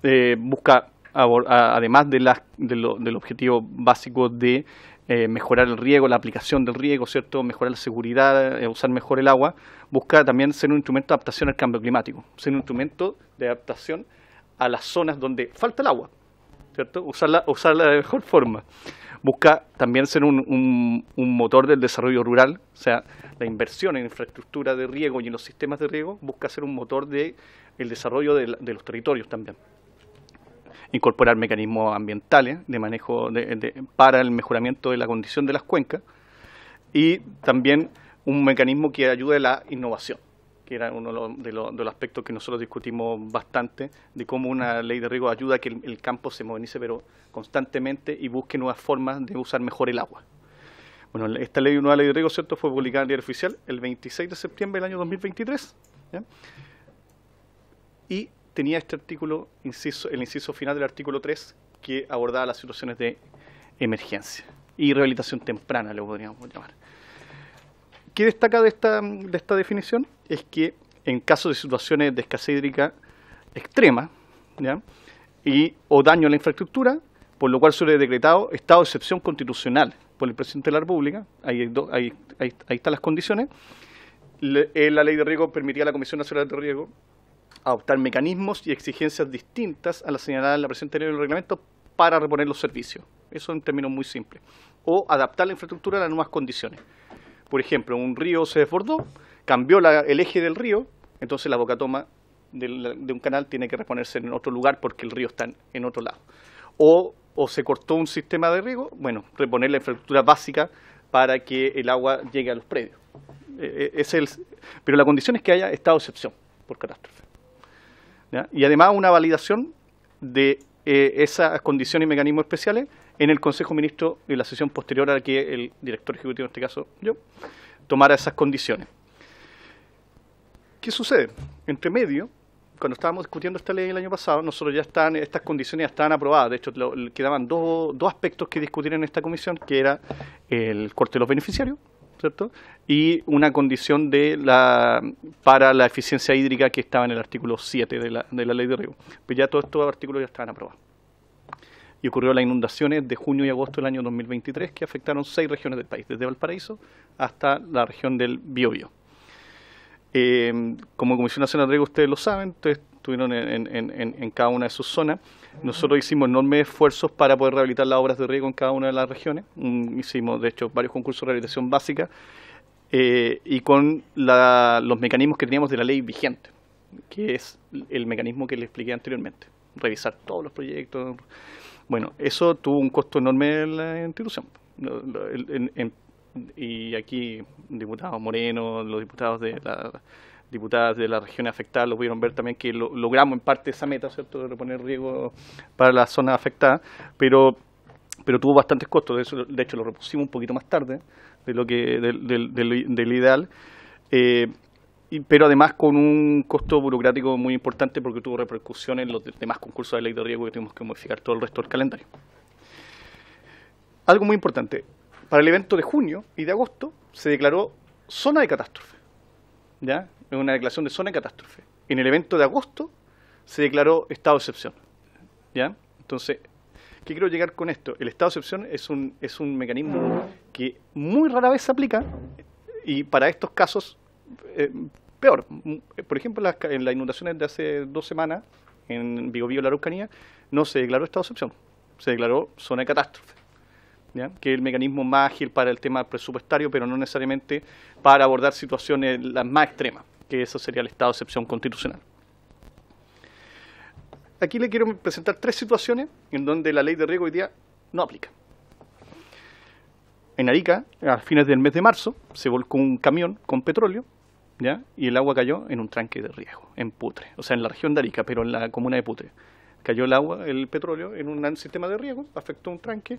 eh, busca, además del objetivo básico de eh, mejorar el riego, la aplicación del riego, ¿cierto? mejorar la seguridad, eh, usar mejor el agua, busca también ser un instrumento de adaptación al cambio climático, ser un instrumento de adaptación a las zonas donde falta el agua, ¿cierto? usarla, usarla de mejor forma. Busca también ser un, motor del desarrollo rural, o sea, la inversión en infraestructura de riego y en los sistemas de riego busca ser un motor del el desarrollo de los territorios también incorporar mecanismos ambientales de manejo para el mejoramiento de la condición de las cuencas y también un mecanismo que ayude a la innovación que era uno de los, aspectos que nosotros discutimos bastante, de cómo una ley de riego ayuda a que el, campo se modernice pero constantemente y busque nuevas formas de usar mejor el agua. Bueno, esta ley, nueva ley de riego, ¿cierto?, fue publicada en el diario oficial el 26 de septiembre del año 2023. Y tenía este artículo, inciso, el inciso final del artículo 3, que abordaba las situaciones de emergencia y rehabilitación temprana, lo podríamos llamar. ¿Qué destaca de esta, de esta definición? Es que en caso de situaciones de escasez hídrica extrema y o daño a la infraestructura, por lo cual suele decretado estado de excepción constitucional por el presidente de la República, ahí, están las condiciones, eh, la ley de riesgo permitía a la Comisión Nacional de Riego adoptar mecanismos y exigencias distintas a las señaladas en la presente ley del reglamento para reponer los servicios. Eso en términos muy simples. O adaptar la infraestructura a las nuevas condiciones. Por ejemplo, un río se desbordó, cambió el eje del río, entonces la boca toma de, un canal tiene que reponerse en otro lugar porque el río está en, otro lado. O, se cortó un sistema de riego, bueno, reponer la infraestructura básica para que el agua llegue a los predios. E, e, es el, pero la condición es que haya estado de excepción por catástrofe y además una validación de eh, esas condiciones y mecanismos especiales en el Consejo Ministro y la sesión posterior a la que el director ejecutivo, en este caso yo, tomara esas condiciones. ¿Qué sucede? Entre medio, cuando estábamos discutiendo esta ley el año pasado, nosotros ya están, estas condiciones ya estaban aprobadas. De hecho, quedaban dos, dos aspectos que discutir en esta comisión, que era el corte de los beneficiarios ¿cierto? Y una condición de la, para la eficiencia hídrica que estaba en el artículo 7 de la, de la ley de riego. Pues ya todos estos artículos ya estaban aprobados. Y ocurrieron las inundaciones de junio y agosto del año 2023 que afectaron seis regiones del país, desde Valparaíso hasta la región del Biobío. Eh, como Comisión Nacional de Riego, ustedes lo saben, ustedes estuvieron en, en cada una de sus zonas nosotros hicimos enormes esfuerzos para poder rehabilitar las obras de riego en cada una de las regiones. Mm, hicimos, de hecho, varios concursos de rehabilitación básica eh, y con los mecanismos que teníamos de la ley vigente, que es el mecanismo que le expliqué anteriormente. Revisar todos los proyectos. Bueno, eso tuvo un costo enorme en la institución. y aquí, diputados Moreno, los diputados de la diputadas de las región afectadas los pudieron ver también que lo, logramos en parte esa meta, ¿cierto?, de reponer riego para las zonas afectadas, pero, pero tuvo bastantes costos, de, hecho lo repusimos un poquito más tarde de lo que del, ideal. Eh, pero además con un costo burocrático muy importante porque tuvo repercusiones en los demás concursos de ley de riego que tuvimos que modificar todo el resto del calendario. Algo muy importante, para el evento de junio y de agosto se declaró zona de catástrofe. ¿ya? Es una declaración de zona de catástrofe. En el evento de agosto se declaró estado de excepción. ¿ya? Entonces, ¿qué quiero llegar con esto? El estado de excepción es un, es un mecanismo que muy rara vez se aplica y para estos casos, eh, peor. Por ejemplo, en las inundaciones de hace dos semanas en Biobío, la Araucanía, no se declaró estado de excepción, se declaró zona de catástrofe que es el mecanismo más ágil para el tema presupuestario, pero no necesariamente para abordar situaciones las más extremas, que eso sería el estado de excepción constitucional. Aquí le quiero presentar tres situaciones en donde la ley de riego hoy día no aplica. En Arica, a fines del mes de marzo, se volcó un camión con petróleo ¿ya? y el agua cayó en un tranque de riesgo, en Putre, o sea, en la región de Arica, pero en la comuna de Putre cayó el agua, el petróleo, en un sistema de riego, afectó un tranque.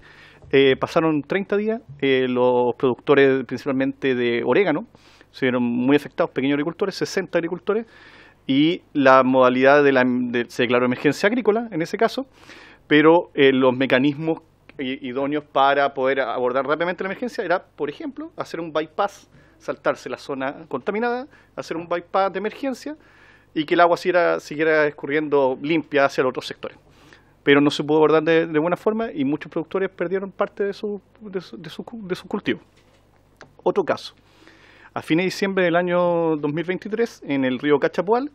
Eh, pasaron 30 días, eh, los productores principalmente de orégano se vieron muy afectados, pequeños agricultores, 60 agricultores, y la modalidad de la se declaró emergencia agrícola en ese caso, pero eh, los mecanismos idóneos para poder abordar rápidamente la emergencia era, por ejemplo, hacer un bypass, saltarse la zona contaminada, hacer un bypass de emergencia y que el agua siguiera, siguiera escurriendo limpia hacia los otros sectores. Pero no se pudo abordar de, de buena forma y muchos productores perdieron parte de su, de, su, de, su, cultivo. Otro caso. A fines de diciembre del año 2023, en el río Cachapual,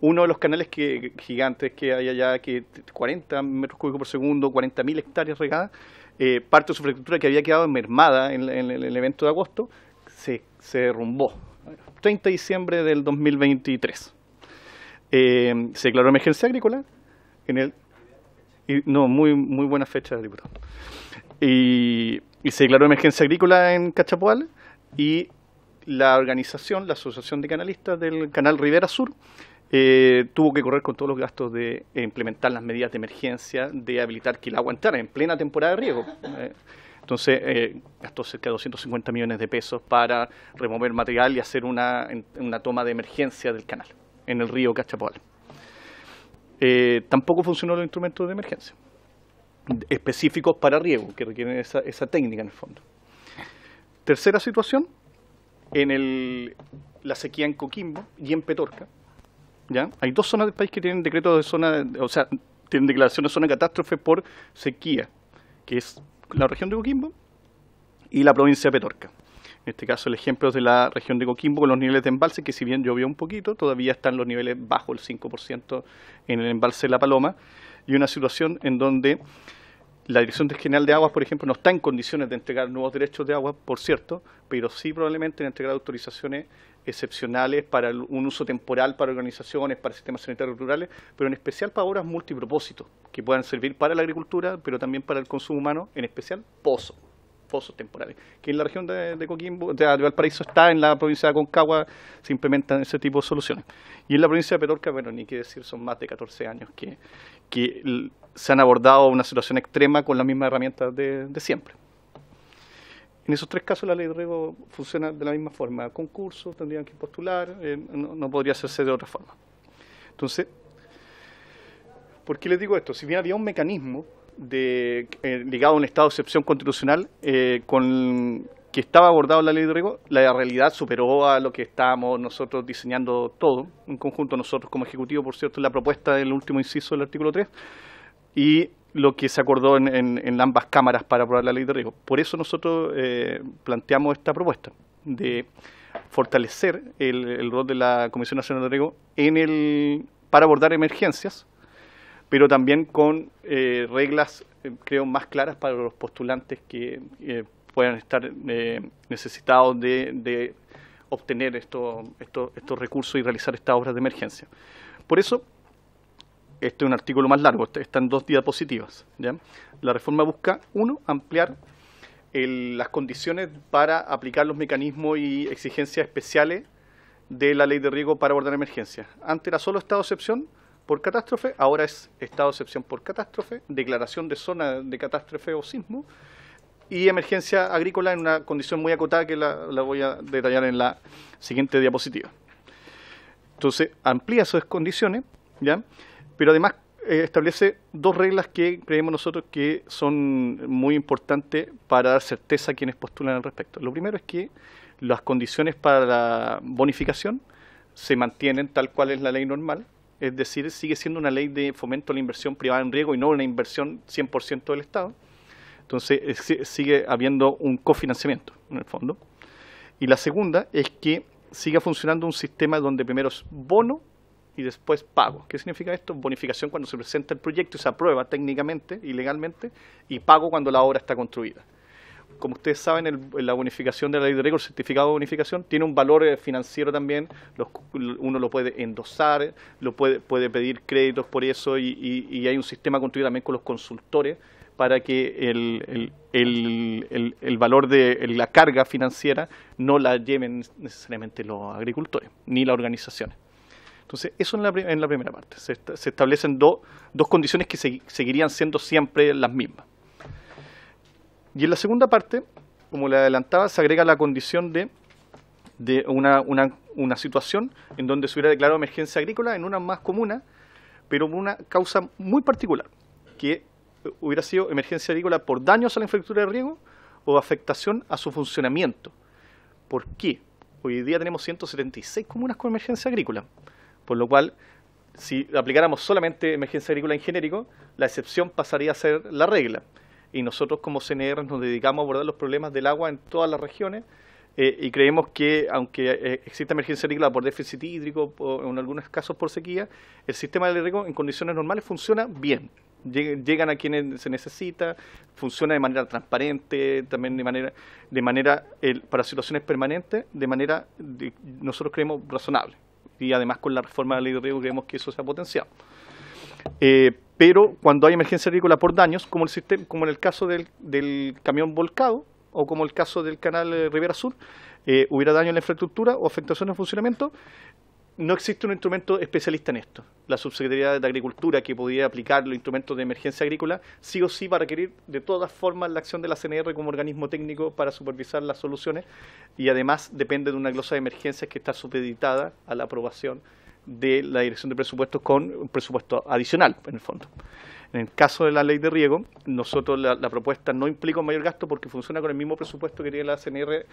uno de los canales que, gigantes que hay allá, que 40 metros cúbicos por segundo, 40.000 hectáreas regadas, eh, parte de su infraestructura que había quedado mermada en, el evento de agosto, se, se derrumbó. 30 de diciembre del 2023. Eh, se declaró emergencia agrícola en el... Y, no, muy, muy buena fecha, diputado. Y, y se declaró emergencia agrícola en Cachapoal y la organización, la Asociación de Canalistas del Canal Rivera Sur, eh, tuvo que correr con todos los gastos de implementar las medidas de emergencia, de habilitar que agua entrara en plena temporada de riego. Eh, entonces, eh, gastó cerca de 250 millones de pesos para remover material y hacer una, una toma de emergencia del canal en el río Cachapoal. Eh, tampoco funcionó los instrumentos de emergencia, específicos para riego, que requieren esa, técnica en el fondo. Tercera situación, en la sequía en Coquimbo y en Petorca, ¿ya? hay dos zonas del país que tienen decreto de zona, o sea, tienen declaración de zona de catástrofe por sequía, que es la región de Coquimbo y la provincia de Petorca en este caso el ejemplo es de la región de Coquimbo con los niveles de embalse, que si bien llovió un poquito, todavía están los niveles bajo el 5% en el embalse de La Paloma, y una situación en donde la Dirección General de Aguas, por ejemplo, no está en condiciones de entregar nuevos derechos de agua, por cierto, pero sí probablemente en entregar autorizaciones excepcionales para un uso temporal para organizaciones, para sistemas sanitarios rurales, pero en especial para obras multipropósitos que puedan servir para la agricultura, pero también para el consumo humano, en especial pozos pozos temporales, que en la región de, Coquimbo, de, Valparaíso está, en la provincia de Concagua se implementan ese tipo de soluciones. Y en la provincia de Petorca, bueno, ni que decir, son más de 14 años que, se han abordado una situación extrema con las mismas herramientas de, siempre. En esos tres casos la ley de riego funciona de la misma forma. Concursos, tendrían que postular, eh, no, no, podría hacerse de otra forma. Entonces, ¿por qué les digo esto? Si bien había un mecanismo de, eh, ligado a un estado de excepción constitucional eh, con, que estaba abordado en la ley de riego, la realidad superó a lo que estábamos nosotros diseñando todo, en conjunto nosotros como Ejecutivo, por cierto, la propuesta del último inciso del artículo 3, y lo que se acordó en, en, ambas cámaras para aprobar la ley de riego. Por eso nosotros eh, planteamos esta propuesta de fortalecer el, el, rol de la Comisión Nacional de Riego en el, para abordar emergencias pero también con eh, reglas, eh, creo, más claras para los postulantes que eh, puedan estar necesitados de, obtener estos, recursos y realizar estas obras de emergencia. Por eso, este es un artículo más largo, este, están dos diapositivas. ¿ya? La reforma busca, uno, ampliar las condiciones para aplicar los mecanismos y exigencias especiales de la ley de riesgo para abordar emergencias. Ante la solo estado de excepción, por catástrofe, ahora es estado de excepción por catástrofe, declaración de zona de catástrofe o sismo y emergencia agrícola en una condición muy acotada que la, voy a detallar en la siguiente diapositiva. Entonces, amplía sus condiciones, ¿ya? pero además eh, establece dos reglas que creemos nosotros que son muy importantes para dar certeza a quienes postulan al respecto. Lo primero es que las condiciones para la bonificación se mantienen tal cual es la ley normal, es decir, sigue siendo una ley de fomento a la inversión privada en riesgo y no una inversión 100% del Estado. Entonces, eh, sigue habiendo un cofinanciamiento, en el fondo. Y la segunda es que siga funcionando un sistema donde primero es bono y después pago. ¿Qué significa esto? Bonificación cuando se presenta el proyecto y se aprueba técnicamente y legalmente, y pago cuando la obra está construida como ustedes saben, la bonificación de la ley de récord, certificado de bonificación, tiene un valor eh, financiero también. uno lo puede endosar, lo puede, puede pedir créditos por eso y, hay un sistema construido también con los consultores para que el, valor de la carga financiera no la lleven necesariamente los agricultores ni las organizaciones. Entonces, eso en la, en la primera parte. Se, establecen dos condiciones que seguirían siendo siempre las mismas. Y en la segunda parte, como le adelantaba, se agrega la condición de, una, situación en donde se hubiera declarado emergencia agrícola en una más comuna, pero por una causa muy particular, que hubiera sido emergencia agrícola por daños a la infraestructura de riego o afectación a su funcionamiento. ¿Por qué? Hoy día tenemos 176 comunas con emergencia agrícola, por lo cual si aplicáramos solamente emergencia agrícola en genérico, la excepción pasaría a ser la regla y nosotros como CNR nos dedicamos a abordar los problemas del agua en todas las regiones eh, y creemos que aunque eh, exista emergencia agrícola por déficit hídrico en algunos casos por sequía, el sistema de riego en condiciones normales funciona bien. Llegan a quienes se necesita, funciona de manera transparente, también de manera, de manera para situaciones permanentes, de manera, nosotros creemos, razonable. Y además con la reforma de la ley de riego creemos que eso se ha potenciado. Eh, pero cuando hay emergencia agrícola por daños, como, en el caso del, camión volcado o como el caso del canal eh, Rivera Sur, eh, hubiera daño en la infraestructura o afectación de funcionamiento, no existe un instrumento especialista en esto. La Subsecretaría de Agricultura, que podría aplicar los instrumentos de emergencia agrícola, sí o sí va a requerir de todas formas la acción de la CNR como organismo técnico para supervisar las soluciones y además depende de una glosa de emergencias que está supeditada a la aprobación de la Dirección de Presupuestos con un presupuesto adicional, en el fondo. En el caso de la ley de riego, nosotros la, propuesta no implica un mayor gasto porque funciona con el mismo presupuesto que tiene la CNR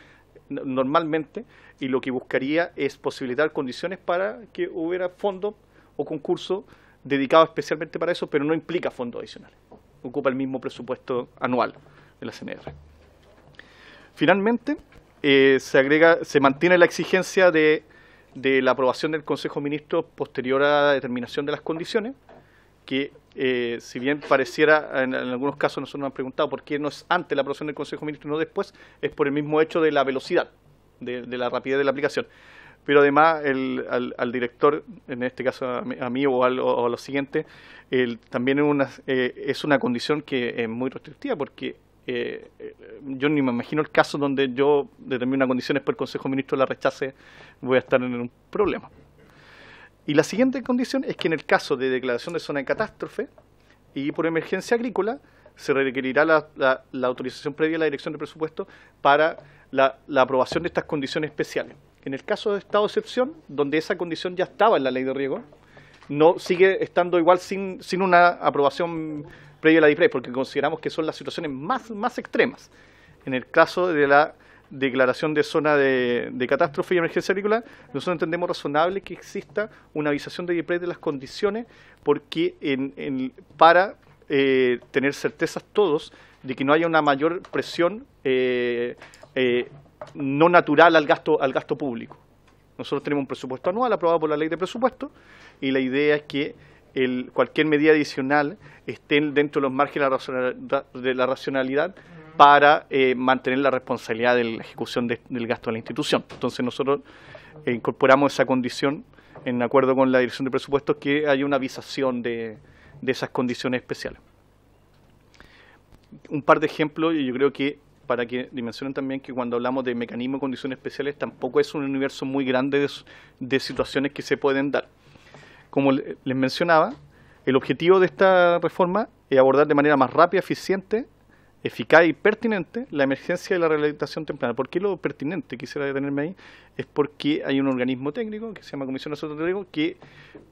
normalmente y lo que buscaría es posibilitar condiciones para que hubiera fondo o concurso dedicado especialmente para eso, pero no implica fondos adicionales. Ocupa el mismo presupuesto anual de la CNR. Finalmente, eh, se agrega, se mantiene la exigencia de de la aprobación del Consejo Ministro posterior a la determinación de las condiciones, que eh, si bien pareciera, en, algunos casos nosotros nos han preguntado por qué no es antes la aprobación del Consejo Ministro y no después, es por el mismo hecho de la velocidad, de, la rapidez de la aplicación. Pero además al, director, en este caso a mí, a o, a lo siguiente, el, también una, eh, es una condición que es muy restrictiva porque eh, eh, yo ni me imagino el caso donde yo determine una condiciones después el Consejo Ministro Ministros la rechace, voy a estar en un problema. Y la siguiente condición es que en el caso de declaración de zona de catástrofe y por emergencia agrícola, se requerirá la, autorización previa de la Dirección de Presupuesto para la, aprobación de estas condiciones especiales. En el caso de estado de excepción, donde esa condición ya estaba en la ley de riego, no sigue estando igual sin, sin una aprobación previo a la DIPRES, porque consideramos que son las situaciones más, más extremas. En el caso de la declaración de zona de, de, catástrofe y emergencia agrícola, nosotros entendemos razonable que exista una avisación de DIPRES de las condiciones, porque en, para eh, tener certezas todos de que no haya una mayor presión eh, eh, no natural al gasto, al gasto público. Nosotros tenemos un presupuesto anual aprobado por la ley de presupuesto y la idea es que el, cualquier medida adicional estén dentro de los márgenes de la racionalidad para eh, mantener la responsabilidad de la ejecución del gasto de la institución. Entonces nosotros eh, incorporamos esa condición en acuerdo con la Dirección de Presupuestos que hay una visación de, esas condiciones especiales. Un par de ejemplos, y yo creo que para que dimensionen también que cuando hablamos de mecanismo de condiciones especiales tampoco es un universo muy grande de situaciones que se pueden dar como les mencionaba, el objetivo de esta reforma es abordar de manera más rápida, eficiente, eficaz y pertinente la emergencia de la rehabilitación temprana. ¿Por qué lo pertinente quisiera detenerme ahí? Es porque hay un organismo técnico que se llama Comisión Nacional de Riesgo que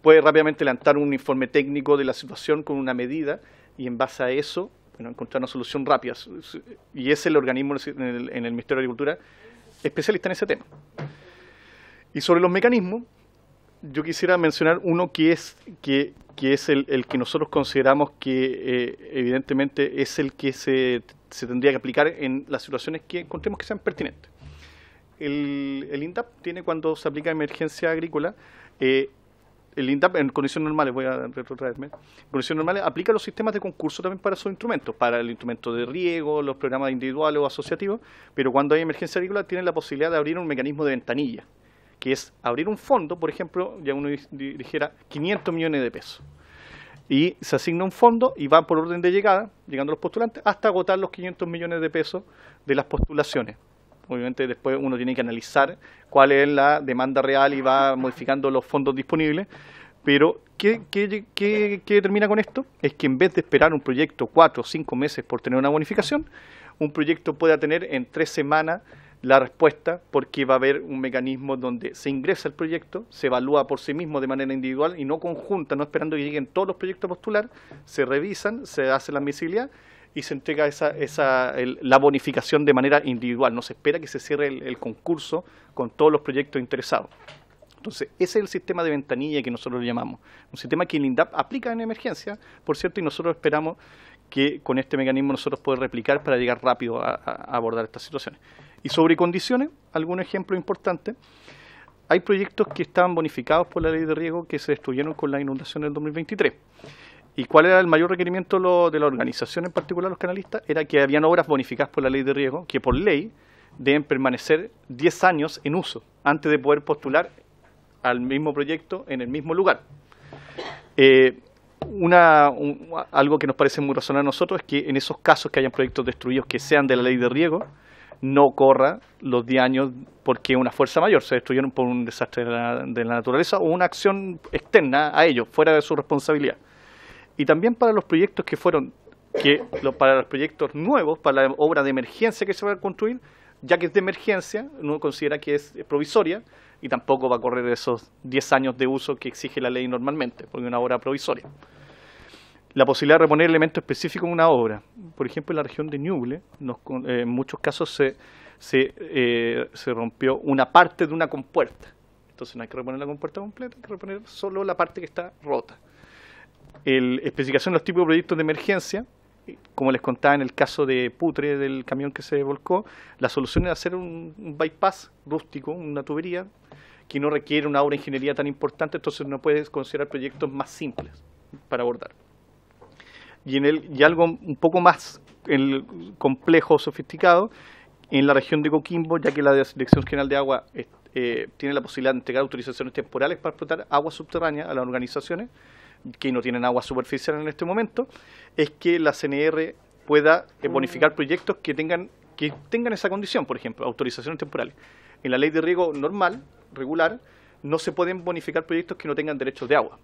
puede rápidamente lanzar un informe técnico de la situación con una medida y en base a eso encontrar una solución rápida. Y es el organismo en el Ministerio de Agricultura especialista en ese tema. Y sobre los mecanismos, yo quisiera mencionar uno que es, que, es el, el, que nosotros consideramos que eh, evidentemente es el que se, se, tendría que aplicar en las situaciones que encontremos que sean pertinentes. El, el INDAP tiene cuando se aplica emergencia agrícola, eh, el INDAP en condiciones normales, voy a retrotraerme, en condiciones normales aplica los sistemas de concurso también para sus instrumentos, para el instrumento de riego, los programas individuales o asociativos, pero cuando hay emergencia agrícola tiene la posibilidad de abrir un mecanismo de ventanilla que es abrir un fondo, por ejemplo, ya uno dijera 500 millones de pesos. Y se asigna un fondo y va por orden de llegada, llegando los postulantes, hasta agotar los 500 millones de pesos de las postulaciones. Obviamente después uno tiene que analizar cuál es la demanda real y va modificando los fondos disponibles. Pero, ¿qué, qué, qué, qué termina con esto? Es que en vez de esperar un proyecto cuatro o cinco meses por tener una bonificación, un proyecto pueda tener en tres semanas la respuesta porque va a haber un mecanismo donde se ingresa el proyecto, se evalúa por sí mismo de manera individual y no conjunta, no esperando que lleguen todos los proyectos a postular, se revisan, se hace la admisibilidad y se entrega esa, esa, la bonificación de manera individual. No se espera que se cierre el, concurso con todos los proyectos interesados. Entonces, ese es el sistema de ventanilla que nosotros llamamos. Un sistema que el INDAP aplica en emergencia, por cierto, y nosotros esperamos que con este mecanismo nosotros podamos replicar para llegar rápido a abordar estas situaciones. Y sobre condiciones, algún ejemplo importante, hay proyectos que estaban bonificados por la ley de riego que se destruyeron con la inundación del 2023. ¿Y cuál era el mayor requerimiento de la organización, en particular los canalistas? Era que habían obras bonificadas por la ley de riego que por ley deben permanecer 10 años en uso antes de poder postular al mismo proyecto en el mismo lugar. Eh, una, algo que nos parece muy razonable a nosotros es que en esos casos que hayan proyectos destruidos que sean de la ley de riego, no corra los 10 años porque una fuerza mayor se destruyeron por un desastre de la, naturaleza o una acción externa a ellos, fuera de su responsabilidad. Y también para los proyectos que fueron, que para los proyectos nuevos, para la obra de emergencia que se va a construir, ya que es de emergencia, uno considera que es provisoria y tampoco va a correr esos 10 años de uso que exige la ley normalmente, porque es una obra provisoria la posibilidad de reponer elementos específicos en una obra. Por ejemplo, en la región de Ñuble, eh, en muchos casos eh, se, rompió una parte de una compuerta. Entonces no hay que reponer la compuerta completa, hay que reponer solo la parte que está rota. El, especificación de los tipos de proyectos de emergencia, eh, como les contaba en el caso de Putre, del camión que se volcó, la solución es hacer un, un bypass rústico, una tubería, que no requiere una obra de ingeniería tan importante, entonces no puedes considerar proyectos más simples para abordar y, y algo un poco más el complejo, sofisticado, en la región de Coquimbo, ya que la Dirección General de Agua eh, tiene la posibilidad de entregar autorizaciones temporales para explotar agua subterránea a las organizaciones que no tienen agua superficial en este momento, es que la CNR pueda eh, mm. bonificar proyectos que tengan, que tengan esa condición, por ejemplo, autorizaciones temporales. En la ley de riego normal, regular, no se pueden bonificar proyectos que no tengan derechos de agua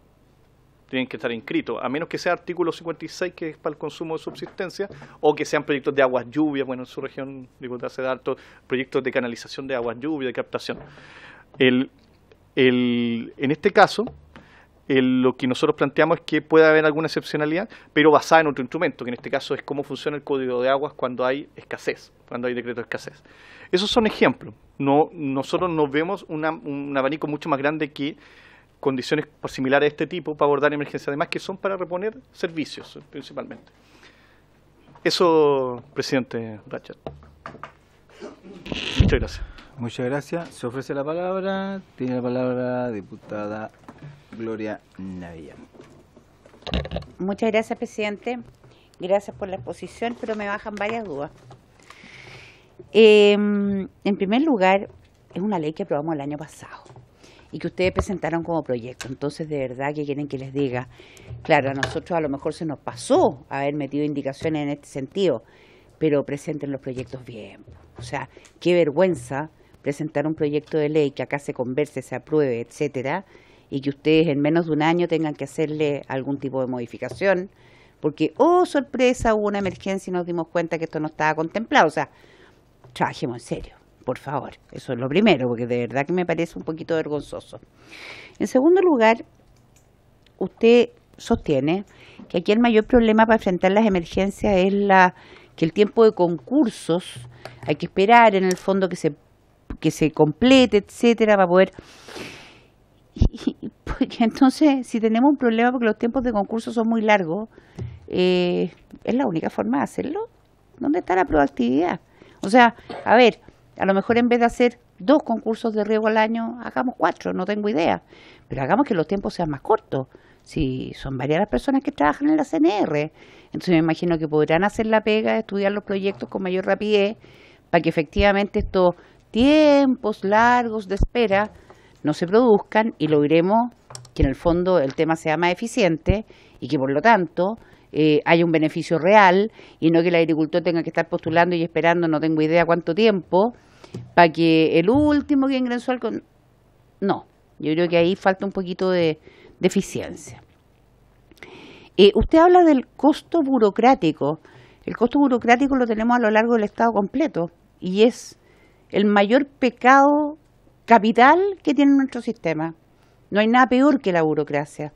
tienen que estar inscritos, a menos que sea artículo 56, que es para el consumo de subsistencia, o que sean proyectos de aguas lluvias, bueno, en su región digo de Hace alto, proyectos de canalización de aguas lluvias, de captación. en este caso, lo que nosotros planteamos es que puede haber alguna excepcionalidad, pero basada en otro instrumento, que en este caso es cómo funciona el código de aguas cuando hay escasez, cuando hay decreto de escasez. Esos son ejemplos. No, nosotros nos vemos un abanico mucho más grande que condiciones por similares a este tipo para abordar emergencias, además que son para reponer servicios principalmente. Eso, presidente Ratchet. Muchas gracias. Muchas gracias. Se ofrece la palabra. Tiene la palabra diputada Gloria Navia. Muchas gracias, presidente. Gracias por la exposición, pero me bajan varias dudas. Em, en primer lugar, es una ley que aprobamos el año pasado y que ustedes presentaron como proyecto. Entonces, de verdad ¿qué quieren que les diga, claro, a nosotros a lo mejor se nos pasó haber metido indicaciones en este sentido, pero presenten los proyectos bien. O sea, qué vergüenza presentar un proyecto de ley que acá se converse, se apruebe, etcétera, y que ustedes en menos de un año tengan que hacerle algún tipo de modificación, porque, oh, sorpresa, hubo una emergencia y nos dimos cuenta que esto no estaba contemplado. O sea, trabajemos en serio por favor. Eso es lo primero, porque de verdad que me parece un poquito vergonzoso. En segundo lugar, usted sostiene que aquí el mayor problema para enfrentar las emergencias es la que el tiempo de concursos hay que esperar en el fondo que se que se complete, etcétera, para poder [LAUGHS] entonces si tenemos un problema porque los tiempos de concursos son muy largos, eh, es la única forma de hacerlo. ¿Dónde está la proactividad? O sea, a ver, a lo mejor en vez de hacer dos concursos de riego al año, hagamos cuatro, no tengo idea. Pero hagamos que los tiempos sean más cortos. Si son varias las personas que trabajan en la CNR, entonces me imagino que podrán hacer la pega, estudiar los proyectos con mayor rapidez, para que efectivamente estos tiempos largos de espera no se produzcan y logremos que en el fondo el tema sea más eficiente y que por lo tanto eh, haya un beneficio real y no que el agricultor tenga que estar postulando y esperando no tengo idea cuánto tiempo para que el último que ingresó al... No, yo creo que ahí falta un poquito de, eficiencia. Eh, usted habla del costo burocrático. El costo burocrático lo tenemos a lo largo del Estado completo y es el mayor pecado capital que tiene nuestro sistema. No hay nada peor que la burocracia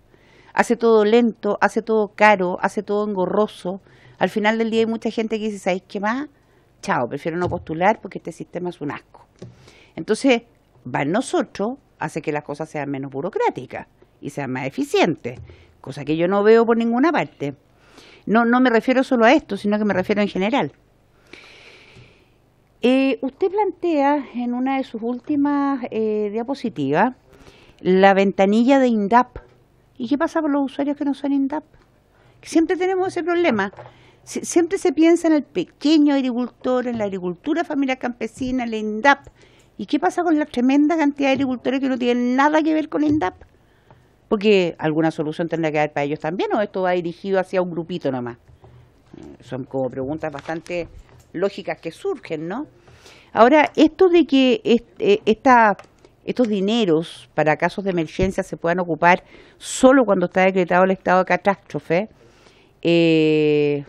hace todo lento, hace todo caro, hace todo engorroso. Al final del día hay mucha gente que dice, ¿sabéis qué más? Chao, prefiero no postular porque este sistema es un asco. Entonces, va en nosotros, hace que las cosas sean menos burocráticas y sean más eficientes, cosa que yo no veo por ninguna parte. No, no me refiero solo a esto, sino que me refiero en general. Eh, usted plantea en una de sus últimas eh, diapositivas la ventanilla de INDAP, ¿Y qué pasa con los usuarios que no son INDAP? Siempre tenemos ese problema. siempre se piensa en el pequeño agricultor, en la agricultura familiar campesina, en la INDAP. ¿Y qué pasa con la tremenda cantidad de agricultores que no tienen nada que ver con INDAP? Porque alguna solución tendrá que haber para ellos también, o esto va dirigido hacia un grupito nomás. Eh, son como preguntas bastante lógicas que surgen, ¿no? Ahora, esto de que eh, esta estos dineros para casos de emergencia se puedan ocupar solo cuando está decretado el estado de catástrofe, eh,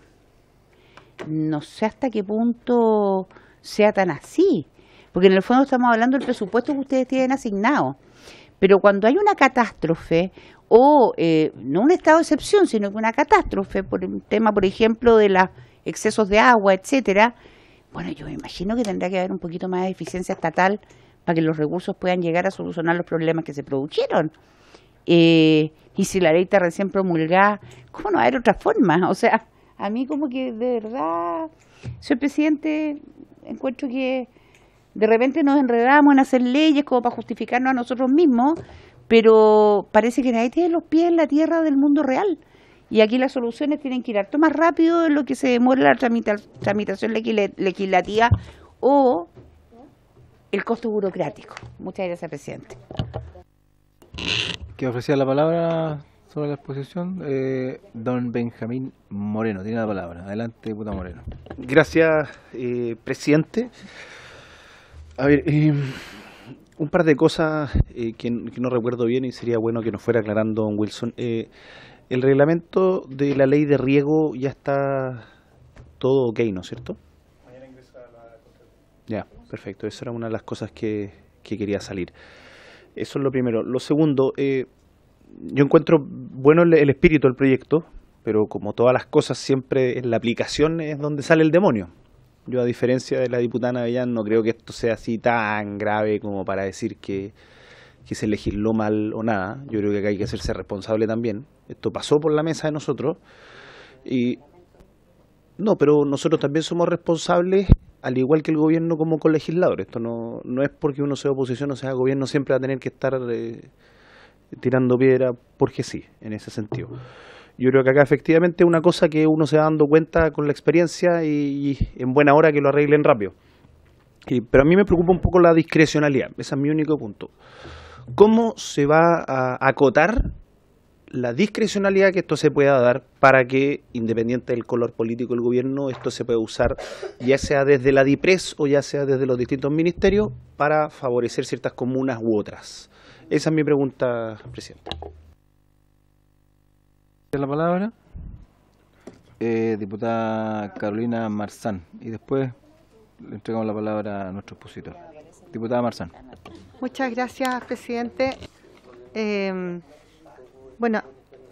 no sé hasta qué punto sea tan así, porque en el fondo estamos hablando del presupuesto que ustedes tienen asignado. Pero cuando hay una catástrofe, o eh, no un estado de excepción, sino que una catástrofe, por un tema, por ejemplo, de los excesos de agua, etcétera, bueno, yo me imagino que tendrá que haber un poquito más de eficiencia estatal para que los recursos puedan llegar a solucionar los problemas que se produjeron. Eh, y si la ley está recién promulgada, ¿cómo no va a haber otra forma? [LAUGHS] O sea, a mí como que de verdad, soy presidente, encuentro que de repente nos enredamos en hacer leyes como para justificarnos a nosotros mismos, pero parece que nadie tiene los pies en la tierra del mundo real. Y aquí las soluciones tienen que ir harto más rápido de lo que se demora la tramitación legislativa o el costo burocrático. Muchas gracias, presidente. Que ofrecía la palabra sobre la exposición, eh, don Benjamín Moreno. Tiene la palabra. Adelante, diputado Moreno. Gracias, eh, presidente. A ver, eh, un par de cosas que, que, no recuerdo bien y sería bueno que nos fuera aclarando don Wilson. el reglamento de la ley de riego ya está todo ok, ¿no es cierto? Mañana ingresa la... Ya. Perfecto, esa era una de las cosas que, quería salir. Eso es lo primero. Lo segundo, eh, yo encuentro bueno el, espíritu del proyecto, pero como todas las cosas, siempre en la aplicación es donde sale el demonio. Yo, a diferencia de la diputada Avellán, no creo que esto sea así tan grave como para decir que, que se legisló mal o nada. Yo creo que hay que hacerse responsable también. Esto pasó por la mesa de nosotros. Y no, pero nosotros también somos responsables al igual que el gobierno como colegislador. Esto no, no es porque uno sea oposición o sea gobierno, siempre va a tener que estar eh, tirando piedra porque sí, en ese sentido. Yo creo que acá efectivamente es una cosa que uno se va dando cuenta con la experiencia y, en buena hora que lo arreglen rápido. Y, pero a mí me preocupa un poco la discrecionalidad, ese es mi único punto. ¿Cómo se va a acotar la discrecionalidad que esto se pueda dar para que, independiente del color político del gobierno, esto se pueda usar ya sea desde la DIPRES o ya sea desde los distintos ministerios para favorecer ciertas comunas u otras. Esa es mi pregunta, presidente. La palabra, eh, diputada Carolina Marzán, y después le entregamos la palabra a nuestro opositor. Diputada Marzán. Muchas gracias, presidente. Eh, bueno,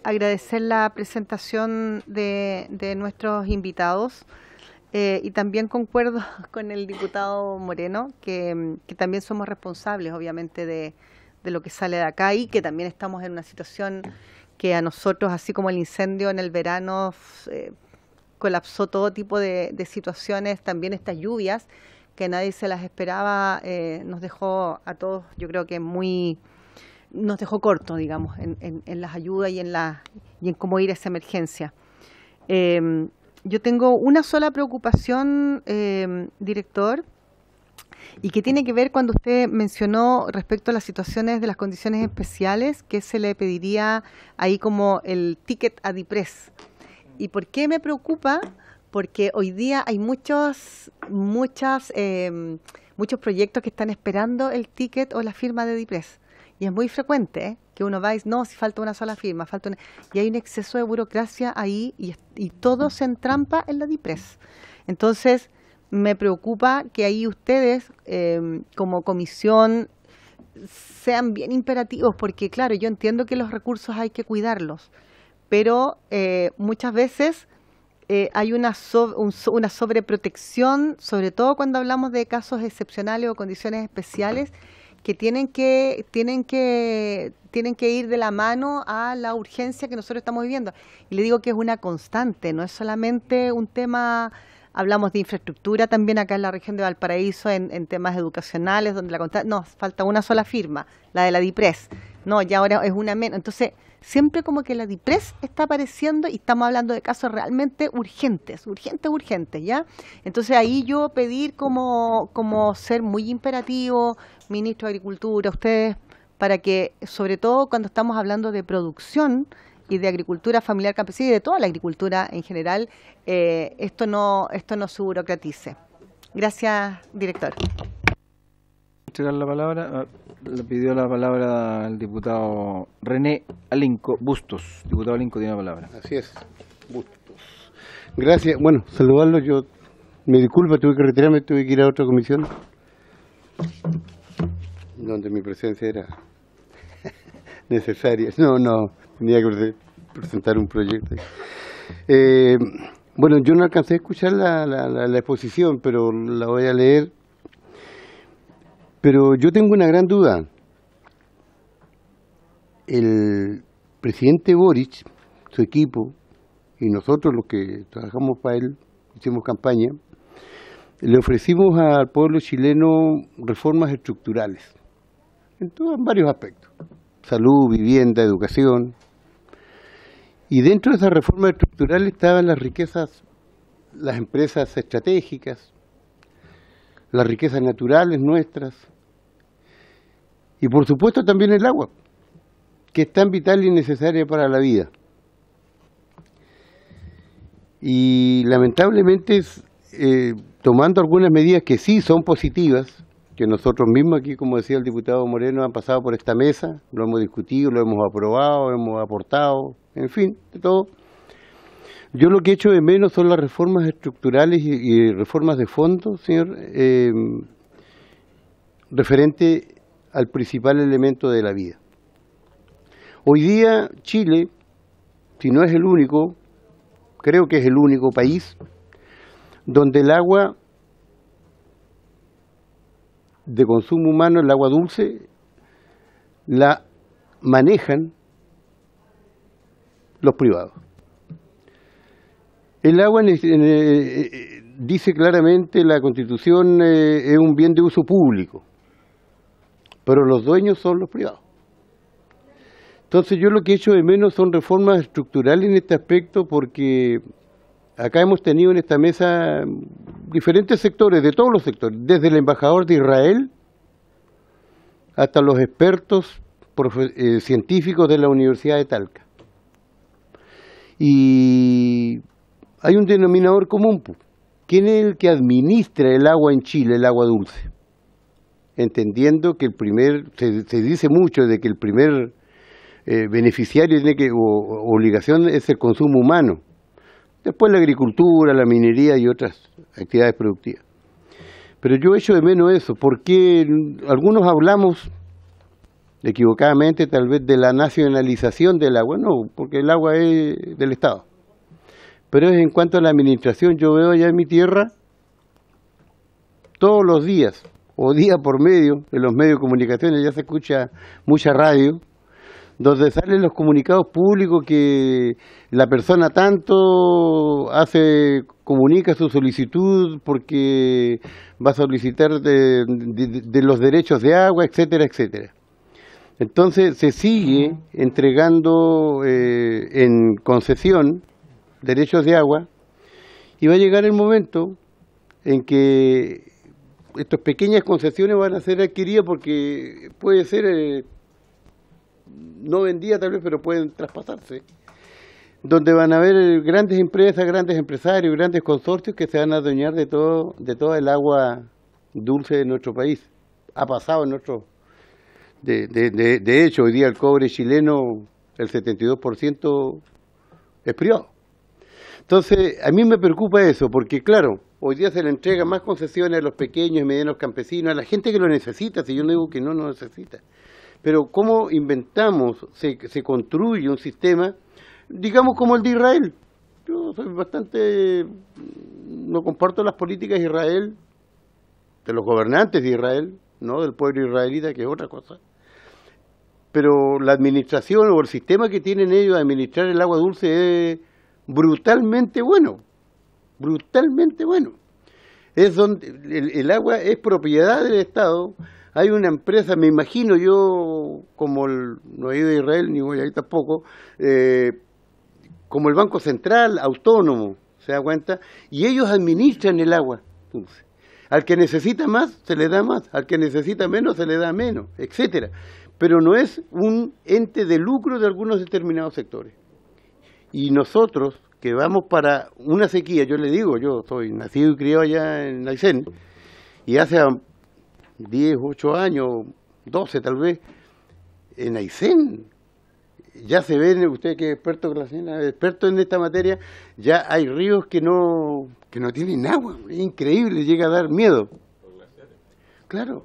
agradecer la presentación de, nuestros invitados eh, y también concuerdo [LAUGHS] con el diputado Moreno, que, también somos responsables, obviamente, de, lo que sale de acá y que también estamos en una situación que a nosotros, así como el incendio en el verano, eh, colapsó todo tipo de, situaciones, también estas lluvias que nadie se las esperaba, eh, nos dejó a todos, yo creo que muy nos dejó corto, digamos, en, las ayudas y en, cómo ir a esa emergencia. Em, yo tengo una sola preocupación, em, director, y que tiene que ver cuando usted mencionó respecto a las situaciones de las condiciones especiales, que se le pediría ahí como el ticket a DIPRES. ¿Y por qué me preocupa? Porque hoy día hay muchos, em, muchos proyectos que están esperando el ticket o la firma de DIPRES. Y es muy frecuente que uno va y no, si falta una sola firma, falta Y hay un exceso de burocracia ahí y, todo se entrampa en la DIPRES. Entonces, me preocupa que ahí ustedes, em, como comisión, sean bien imperativos, porque claro, yo entiendo que los recursos hay que cuidarlos, pero eh, muchas veces eh, hay una, una sobreprotección, sobre todo cuando hablamos de casos excepcionales o condiciones especiales que tienen que tienen que tienen que ir de la mano a la urgencia que nosotros estamos viviendo. Y le digo que es una constante, no es solamente un tema hablamos de infraestructura también acá en la región de Valparaíso en, temas educacionales donde la constante, no, falta una sola firma, la de la DIPRES. No, ya ahora es una menos. Entonces, siempre como que la DIPRES está apareciendo y estamos hablando de casos realmente urgentes, urgentes, urgentes, ¿ya? Entonces ahí yo pedir como ser muy imperativo, ministro de Agricultura, ustedes, para que, sobre todo cuando estamos hablando de producción y de agricultura familiar campesina y de toda la agricultura en general, eh, esto, no, esto no se burocratice. Gracias, director. la palabra, ah, le pidió la palabra al diputado René Alinco Bustos. Diputado Alinco tiene la palabra. Así es, Bustos. Gracias, bueno, saludarlo, yo me disculpo. tuve que retirarme, tuve que ir a otra comisión donde mi presencia era [LAUGHS] necesaria. No, no, tenía que presentar un proyecto. Eh, bueno, yo no alcancé a escuchar la, la, exposición, pero la voy a leer. Pero yo tengo una gran duda. El presidente Boric, su equipo, y nosotros los que trabajamos para él, hicimos campaña, le ofrecimos al pueblo chileno reformas estructurales en, varios aspectos, salud, vivienda, educación. Y dentro de esa reforma estructural estaban las riquezas, las empresas estratégicas, las riquezas naturales nuestras, y por supuesto también el agua, que es tan vital y necesaria para la vida. Y lamentablemente, eh, tomando algunas medidas que sí son positivas, que nosotros mismos aquí, como decía el diputado Moreno, han pasado por esta mesa, lo hemos discutido, lo hemos aprobado, hemos aportado, en fin, de todo. Yo lo que he hecho de menos son las reformas estructurales y, reformas de fondo, señor, eh, referente al principal elemento de la vida. Hoy día Chile, si no es el único, creo que es el único país, donde el agua de consumo humano, el agua dulce, la manejan los privados. El agua eh, eh, dice claramente la Constitución eh, es un bien de uso público, pero los dueños son los privados. Entonces yo lo que he hecho de menos son reformas estructurales en este aspecto porque acá hemos tenido en esta mesa diferentes sectores, de todos los sectores, desde el embajador de Israel hasta los expertos eh, científicos de la Universidad de Talca. Y hay un denominador común. ¿Quién es el que administra el agua en Chile, el agua dulce? Entendiendo que el primer, se, dice mucho de que el primer eh, beneficiario tiene que, o, obligación es el consumo humano Después la agricultura, la minería y otras actividades productivas. Pero yo echo de menos eso, porque algunos hablamos equivocadamente tal vez de la nacionalización del agua, no, porque el agua es del Estado. Pero es en cuanto a la administración, yo veo allá en mi tierra todos los días o día por medio, en los medios de comunicación ya se escucha mucha radio, donde salen los comunicados públicos que la persona tanto hace comunica su solicitud porque va a solicitar de, los derechos de agua, etcétera, etcétera. Entonces se sigue entregando eh, en concesión derechos de agua y va a llegar el momento en que estas pequeñas concesiones van a ser adquiridas porque puede ser... Eh, no vendía tal vez, pero pueden traspasarse, donde van a haber grandes empresas, grandes empresarios, grandes consorcios que se van a adueñar de todo, de toda el agua dulce de nuestro país. Ha pasado en nuestro... De, hecho, hoy día el cobre chileno, el 72% es privado. Entonces, a mí me preocupa eso, porque claro, hoy día se le entrega más concesiones a los pequeños y medianos campesinos, a la gente que lo necesita, si yo no digo que no lo necesita. Pero ¿cómo inventamos, se, se construye un sistema, digamos como el de Israel? Yo soy bastante, no comparto las políticas de Israel, de los gobernantes de Israel, no del pueblo israelita, que es otra cosa. Pero la administración o el sistema que tienen ellos de administrar el agua dulce es brutalmente bueno, brutalmente bueno. Es donde el agua es propiedad del Estado, hay una empresa, me imagino yo, como el, no he ido a Israel ni voy ahí tampoco, eh, como el Banco Central, autónomo, se da cuenta, y ellos administran el agua. al que necesita más, se le da más, al que necesita menos, se le da menos, etcétera. Pero no es un ente de lucro de algunos determinados sectores. Y nosotros, que vamos para una sequía, yo le digo, yo soy nacido y criado allá en Aysén, y hace 10, 8 años, 12 tal vez, en Aysén. Ya se ven, usted que es experto, experto en esta materia, ya hay ríos que no, que no tienen agua. Es increíble, llega a dar miedo. Claro.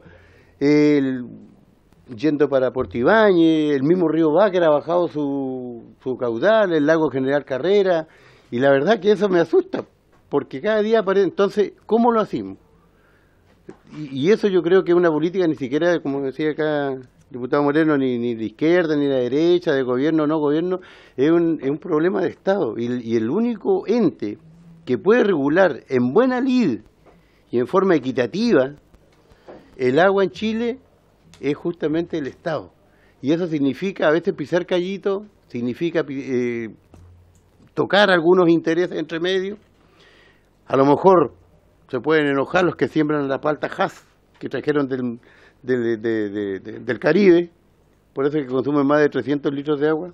yendo para Portibañe, el mismo río Báquer ha bajado su, su caudal, el lago General Carrera, y la verdad que eso me asusta, porque cada día aparece. Entonces, ¿cómo lo hacemos? Y, eso yo creo que es una política ni siquiera, como decía acá el diputado Moreno, ni, de izquierda, ni de derecha, de gobierno o no gobierno, es un, es un problema de Estado. Y, el único ente que puede regular en buena lid y en forma equitativa el agua en Chile es justamente el Estado. Y eso significa a veces pisar callito, significa eh, tocar algunos intereses entre medio. A lo mejor se pueden enojar los que siembran la palta Hass, que trajeron del, Caribe, por eso es que consume más de 300 litros de agua.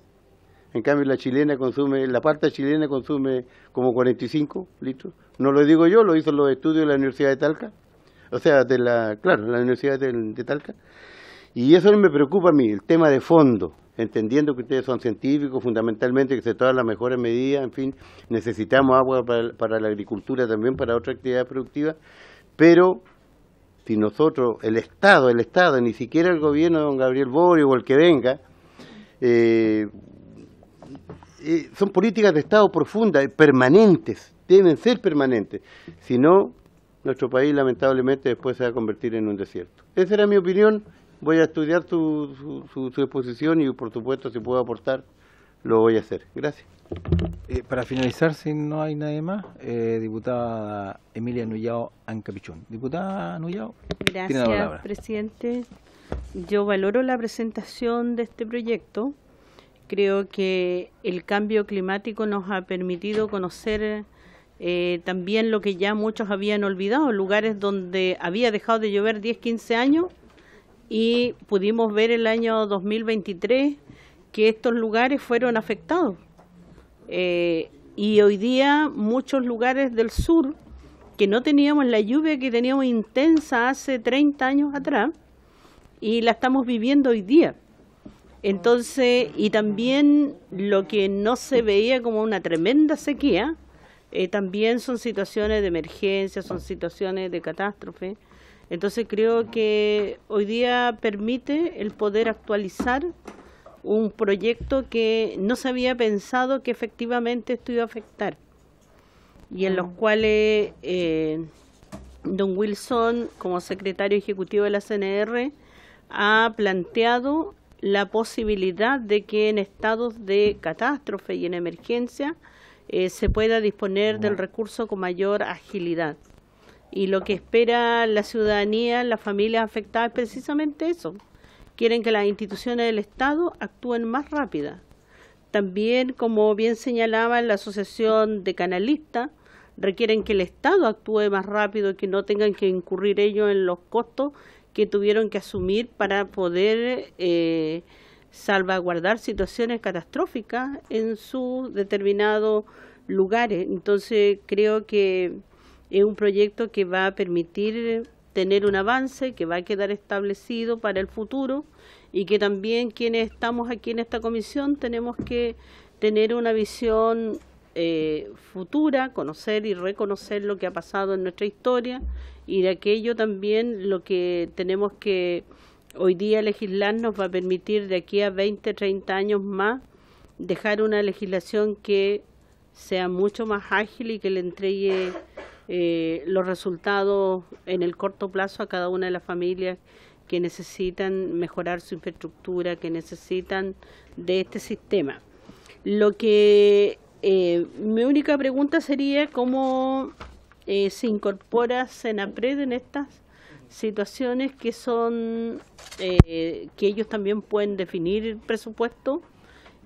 En cambio, la chilena consume, la palta chilena consume como 45 litros. No lo digo yo, lo hizo los estudios de la Universidad de Talca, o sea, de la, claro, la Universidad de, de Talca. Y eso me preocupa a mí, el tema de fondo entendiendo que ustedes son científicos, fundamentalmente que se toman las mejores medidas, en fin, necesitamos agua para, la agricultura también, para otra actividad productiva, pero si nosotros, el Estado, el Estado, ni siquiera el gobierno de don Gabriel Borio o el que venga, eh, eh, son políticas de Estado profundas, permanentes, deben ser permanentes, si no, nuestro país lamentablemente después se va a convertir en un desierto. Esa era mi opinión voy a estudiar tu exposición y por supuesto si puedo aportar lo voy a hacer. Gracias. Eh, para finalizar, si no hay nadie más, eh, diputada Emilia Nullao Ancapichón. Diputada Nullao. Gracias, presidente. Yo valoro la presentación de este proyecto. Creo que el cambio climático nos ha permitido conocer eh, también lo que ya muchos habían olvidado, lugares donde había dejado de llover 10, 15 años y pudimos ver el año 2023 que estos lugares fueron afectados. Eh, y hoy día muchos lugares del sur que no teníamos la lluvia que teníamos intensa hace 30 años atrás y la estamos viviendo hoy día. Entonces, y también lo que no se veía como una tremenda sequía, eh, también son situaciones de emergencia, son situaciones de catástrofe. Entonces creo que hoy día permite el poder actualizar un proyecto que no se había pensado que efectivamente esto iba a afectar y en los mm. cuales eh, don Wilson, como secretario ejecutivo de la CNR, ha planteado la posibilidad de que en estados de catástrofe y en emergencia eh, se pueda disponer del mm. recurso con mayor agilidad. Y lo que espera la ciudadanía, las familias afectadas, es precisamente eso. Quieren que las instituciones del Estado actúen más rápida. También, como bien señalaba la Asociación de Canalistas, requieren que el Estado actúe más rápido, y que no tengan que incurrir ellos en los costos que tuvieron que asumir para poder eh, salvaguardar situaciones catastróficas en sus determinados lugares. Entonces creo que es un proyecto que va a permitir eh, tener un avance que va a quedar establecido para el futuro y que también quienes estamos aquí en esta comisión tenemos que tener una visión eh, futura, conocer y reconocer lo que ha pasado en nuestra historia y de aquello también lo que tenemos que hoy día legislar nos va a permitir de aquí a 20, 30 años más dejar una legislación que sea mucho más ágil y que le entregue eh, los resultados en el corto plazo a cada una de las familias que necesitan mejorar su infraestructura, que necesitan de este sistema. Lo que eh, mi única pregunta sería cómo eh, se incorpora Senapred en estas situaciones que son que ellos también pueden definir presupuesto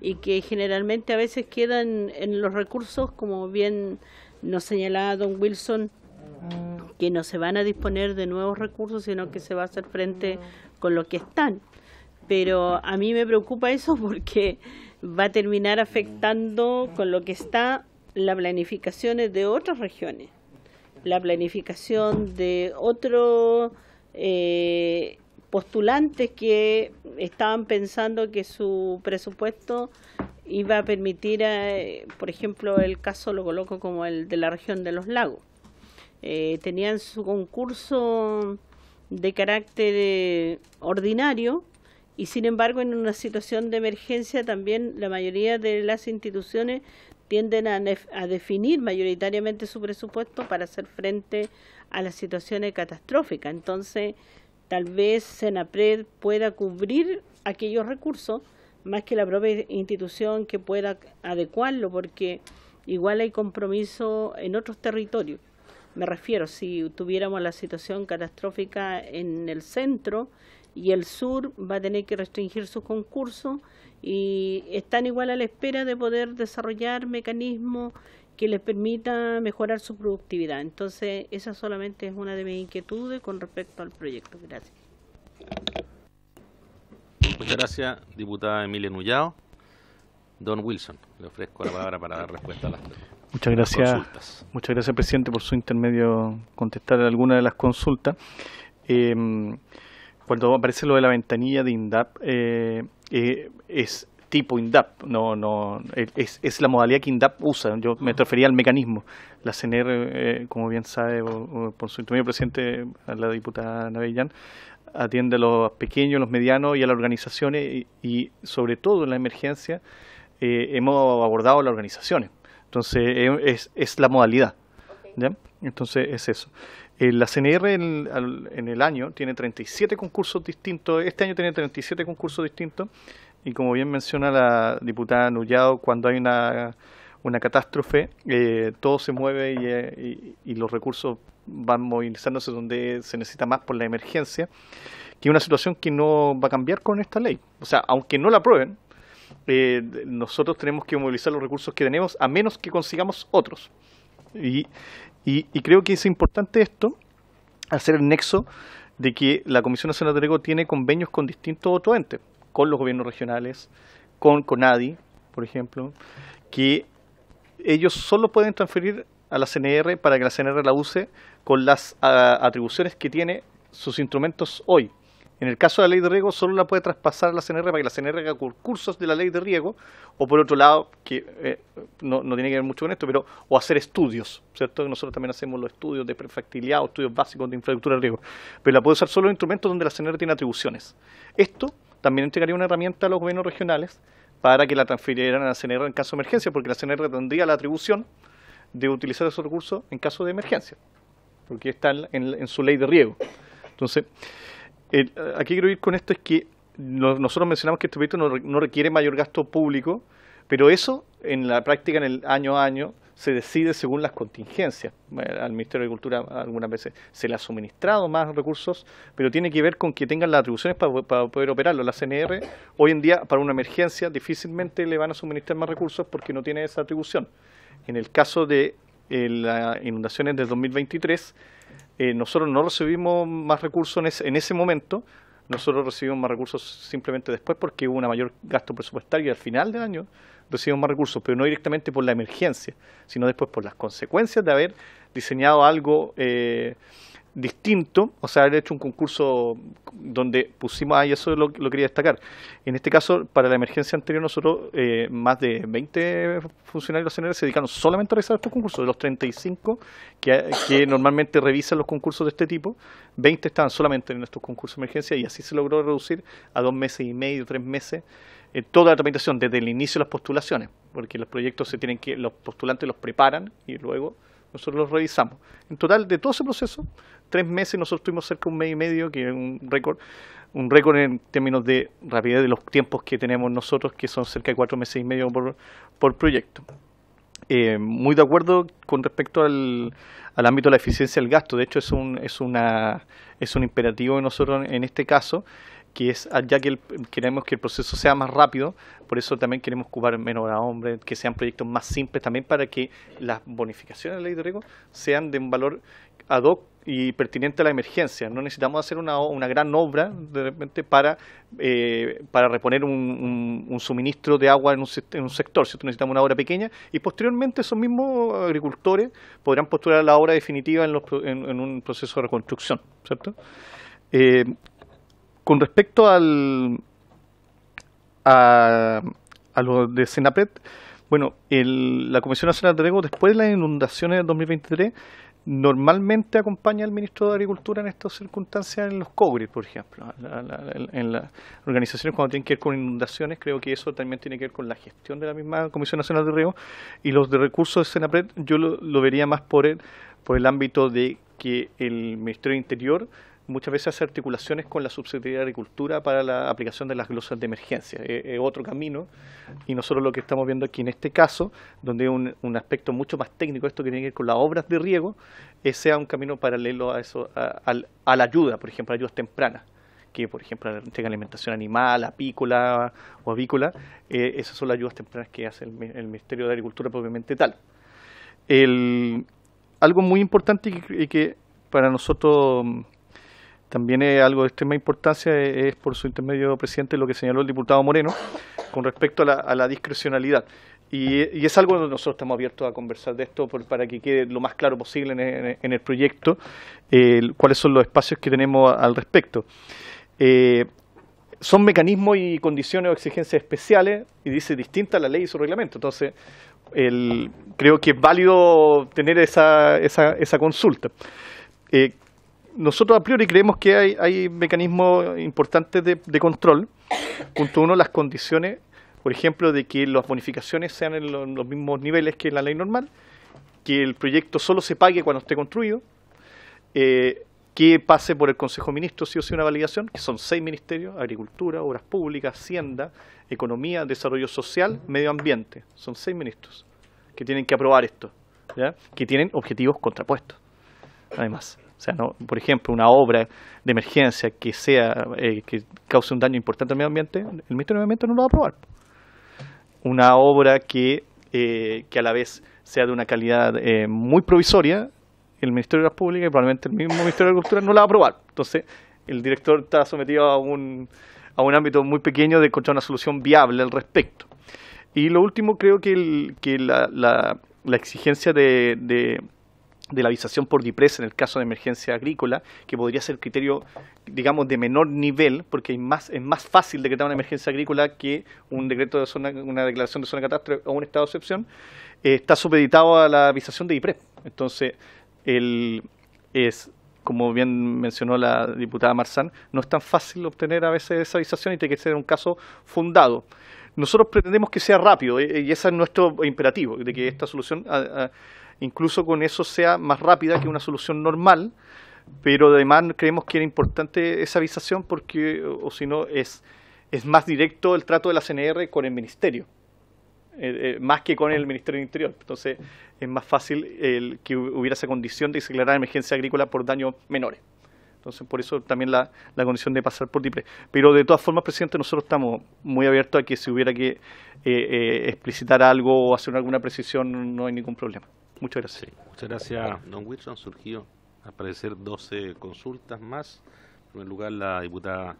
y que generalmente a veces quedan en los recursos como bien nos señalaba don Wilson ah. que no se van a disponer de nuevos recursos, sino que se va a hacer frente con lo que están. Pero a mí me preocupa eso [LAUGHS] porque va a terminar afectando con lo que está las planificaciones de otras regiones, la planificación de otro eh, postulantes que estaban pensando que su presupuesto iba a permitir, eh, por ejemplo, el caso lo coloco como el de la región de los lagos. Eh, tenían su concurso de carácter eh, ordinario y sin embargo en una situación de emergencia también la mayoría de las instituciones tienden a, a definir mayoritariamente su presupuesto para hacer frente a las situaciones catastróficas. Entonces, tal vez Senapred pueda cubrir aquellos recursos más que la propia institución que pueda adecuarlo, porque igual hay compromiso en otros territorios. Me refiero, si tuviéramos la situación catastrófica en el centro y el sur va a tener que restringir sus concursos y están igual a la espera de poder desarrollar mecanismos que les permita mejorar su productividad. Entonces, esa solamente es una de mis inquietudes con respecto al proyecto. Gracias. Muchas gracias, diputada Emilia Nullao. Don Wilson, le ofrezco la palabra para dar respuesta a las Muchas gracias, muchas gracias, presidente, por su intermedio contestar alguna de las consultas. Eh, cuando aparece lo de la ventanilla de INDAP, eh, eh, es tipo INDAP, no, no, es, la modalidad que INDAP usa, yo me refería al mecanismo. La CNR, eh, como bien sabe, por, su intermedio presidente, la diputada Navellán, atiende a los pequeños, los medianos y a las organizaciones y, sobre todo en la emergencia eh, hemos abordado las organizaciones. Entonces es, la modalidad. ¿ya? Entonces es eso. Eh, la CNR en, en el año tiene 37 concursos distintos, este año tiene 37 concursos distintos y como bien menciona la diputada Nullado, cuando hay una, catástrofe, eh, todo se mueve eh, y, los recursos van movilizándose donde se necesita más por la emergencia, que es una situación que no va a cambiar con esta ley. O sea, aunque no la aprueben, eh, nosotros tenemos que movilizar los recursos que tenemos a menos que consigamos otros. Y, y, creo que es importante esto, hacer el nexo de que la Comisión Nacional de Riego tiene convenios con distintos otros entes con los gobiernos regionales, con CONADI, por ejemplo, que ellos solo pueden transferir a la CNR para que la CNR la use con las ah, atribuciones que tiene sus instrumentos hoy. En el caso de la ley de riego, solo la puede traspasar a la CNR para que la CNR haga cursos de la ley de riego, o por otro lado, que eh, no, tiene que ver mucho con esto, pero o hacer estudios, ¿cierto? que Nosotros también hacemos los estudios de prefactibilidad o estudios básicos de infraestructura de riego, pero la puede usar solo en instrumentos donde la CNR tiene atribuciones. Esto también entregaría una herramienta a los gobiernos regionales para que la transfirieran a la CNR en caso de emergencia, porque la CNR tendría la atribución de utilizar esos recursos en caso de emergencia, porque está en, su ley de riego. Entonces, el, aquí quiero ir con esto es que nosotros mencionamos que este proyecto no, no requiere mayor gasto público, pero eso en la práctica, en el año a año, se decide según las contingencias. Al Ministerio de Cultura algunas veces se le ha suministrado más recursos, pero tiene que ver con que tengan las atribuciones para, poder operarlo. La CNR hoy en día para una emergencia difícilmente le van a suministrar más recursos porque no tiene esa atribución. En el caso de eh, las inundaciones del 2023, eh, nosotros no recibimos más recursos en ese momento, nosotros recibimos más recursos simplemente después porque hubo un mayor gasto presupuestario y al final del año recibimos más recursos, pero no directamente por la emergencia, sino después por las consecuencias de haber diseñado algo eh, distinto, o sea, haber hecho un concurso donde pusimos, ahí eso lo, quería destacar. En este caso, para la emergencia anterior, nosotros eh, más de 20 funcionarios nacionales se dedicaron solamente a revisar estos concursos, de los 35 que, que normalmente revisan los concursos de este tipo, 20 estaban solamente en estos concursos de emergencia y así se logró reducir a dos meses y medio, tres meses eh, toda la tramitación desde el inicio de las postulaciones, porque los proyectos se tienen que, los postulantes los preparan y luego nosotros los revisamos. En total, de todo ese proceso, tres meses, nosotros tuvimos cerca de un mes y medio, que es un récord, un récord en términos de rapidez de los tiempos que tenemos nosotros, que son cerca de cuatro meses y medio por, por proyecto. Eh, muy de acuerdo con respecto al, al, ámbito de la eficiencia del gasto. De hecho, es un, es una, es un imperativo de nosotros en este caso, que es ah, ya que queremos que el proceso sea más rápido, por eso también queremos cubar menos a hombres, que sean proyectos más simples también para que las bonificaciones de la ley de sean de un valor ad hoc y pertinente a la emergencia. No necesitamos hacer una, una gran obra de repente para, eh, para reponer un, suministro de agua en un, sector, ¿cierto? necesitamos una obra pequeña y posteriormente esos mismos agricultores podrán postular la obra definitiva en, los, en, un proceso de reconstrucción. ¿cierto? Eh, con respecto al, a, a lo de Senapet, bueno, la Comisión Nacional de Riego, después de las inundaciones del 2023, normalmente acompaña al ministro de Agricultura en estas circunstancias en los COGRI, por ejemplo, en las organizaciones cuando tienen que ver con inundaciones, creo que eso también tiene que ver con la gestión de la misma Comisión Nacional de Riego y los de recursos de Senapred yo lo, vería más por el, por el ámbito de que el Ministerio de Interior muchas veces hace articulaciones con la Subsecretaría de Agricultura para la aplicación de las glosas de emergencia. Eh, es, otro camino y nosotros lo que estamos viendo aquí en este caso, donde hay un, aspecto mucho más técnico, esto que tiene que ver con las obras de riego, ese eh, sea un camino paralelo a, eso, a, la ayuda, por ejemplo, ayudas tempranas que por ejemplo tenga alimentación animal, apícola o avícola, eh, esas son las ayudas tempranas que hace el, Ministerio de Agricultura propiamente tal. algo muy importante y que para nosotros también es algo de extrema importancia eh, es por su intermedio, presidente, lo que señaló el diputado Moreno con respecto a la, discrecionalidad. Y, es algo donde nosotros estamos abiertos a conversar de esto para que quede lo más claro posible en, el proyecto, cuáles son los espacios que tenemos al respecto. Eh, son mecanismos y condiciones o exigencias especiales y dice distinta la ley y su reglamento. Entonces, el, creo que es válido tener esa, consulta. Eh, nosotros a priori creemos que hay, mecanismos importantes de, control. Punto uno, las condiciones, por ejemplo, de que las bonificaciones sean en los, mismos niveles que en la ley normal, que el proyecto solo se pague cuando esté construido, eh, que pase por el Consejo de Ministros, sí o sí, una validación, que son seis ministerios, Agricultura, Obras Públicas, Hacienda, Economía, Desarrollo Social, Medio Ambiente. Son seis ministros que tienen que aprobar esto, que tienen objetivos contrapuestos, además. O sea, no, por ejemplo, una obra de emergencia que sea eh, que cause un daño importante al medio ambiente, el Ministerio de Medio Ambiente no lo va a aprobar. Una obra que, eh, a la vez sea de una calidad eh, muy provisoria, el Ministerio de la Públicas y probablemente el mismo Ministerio de cultura no la va a aprobar. Entonces, el director está sometido a un, a un ámbito muy pequeño de encontrar una solución viable al respecto. Y lo último, creo que, el, que la, exigencia de de la visación por DIPRES en el caso de emergencia agrícola, que podría ser criterio, digamos, de menor nivel, porque es más, es más fácil decretar una emergencia agrícola que un decreto de zona, una declaración de zona de catástrofe o un estado de excepción, eh, está supeditado a la visación de DIPRES. Entonces, el, es, como bien mencionó la diputada Marzán, no es tan fácil obtener a veces esa visación y tiene que ser un caso fundado. Nosotros pretendemos que sea rápido eh, eh, y ese es nuestro imperativo, de que esta solución, ah, ah, incluso con eso, sea más rápida que una solución normal, pero además creemos que era importante esa avisación porque, o, si no, es, es más directo el trato de la CNR con el Ministerio. Eh, más que con el Ministerio del Interior. Entonces, es más fácil el que hubiera esa condición de declarar emergencia agrícola por daños menores. Entonces, por eso también la, condición de pasar por DIPRE. Pero de todas formas, presidente, nosotros estamos muy abiertos a que si hubiera que eh, eh, explicitar algo o hacer alguna precisión, no hay ningún problema. Muchas gracias. muchas gracias, don Wilson. Surgió, al parecer, 12 consultas más. En primer lugar, la diputada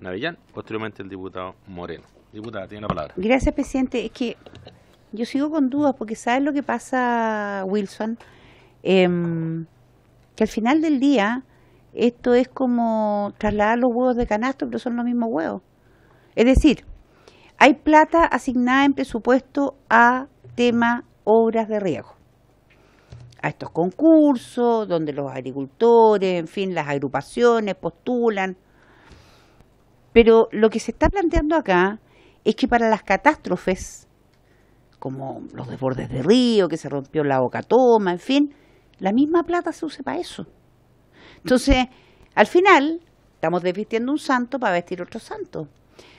Navellán, posteriormente el diputado Moreno. Diputada, tiene la palabra. Gracias, presidente. Es que yo sigo con dudas porque ¿sabes lo que pasa, Wilson? Em, que al final del día esto es como trasladar los huevos de canasto, pero son los mismos huevos. Es decir, hay plata asignada en presupuesto a tema obras de riego, a estos concursos donde los agricultores, en fin, las agrupaciones postulan. Pero lo que se está planteando acá es que para las catástrofes, como los desbordes de río, que se rompió la bocatoma, en fin, la misma plata se usa para eso. Entonces, al final, estamos desvistiendo un santo para vestir otro santo.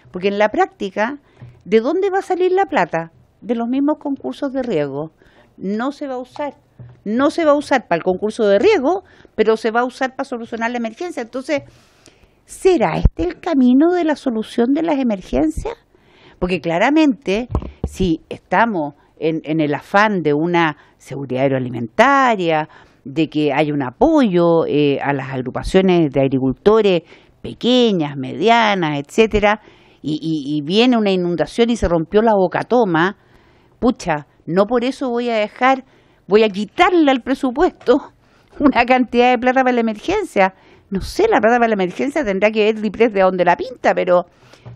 Porque en la práctica, ¿de dónde va a salir la plata? De los mismos concursos de riego. No se va a usar. No se va a usar para el concurso de riego, pero se va a usar para solucionar la emergencia. Entonces, ¿será este el camino de la solución de las emergencias? Porque claramente, si estamos en, en el afán de una seguridad agroalimentaria, de que hay un apoyo eh, a las agrupaciones de agricultores pequeñas, medianas, etcétera, y, viene una inundación y se rompió la boca toma, pucha, no por eso voy a dejar, voy a quitarle al presupuesto [LAUGHS] una cantidad de plata para la emergencia. No sé, la plata para la emergencia tendrá que ver de donde la pinta, pero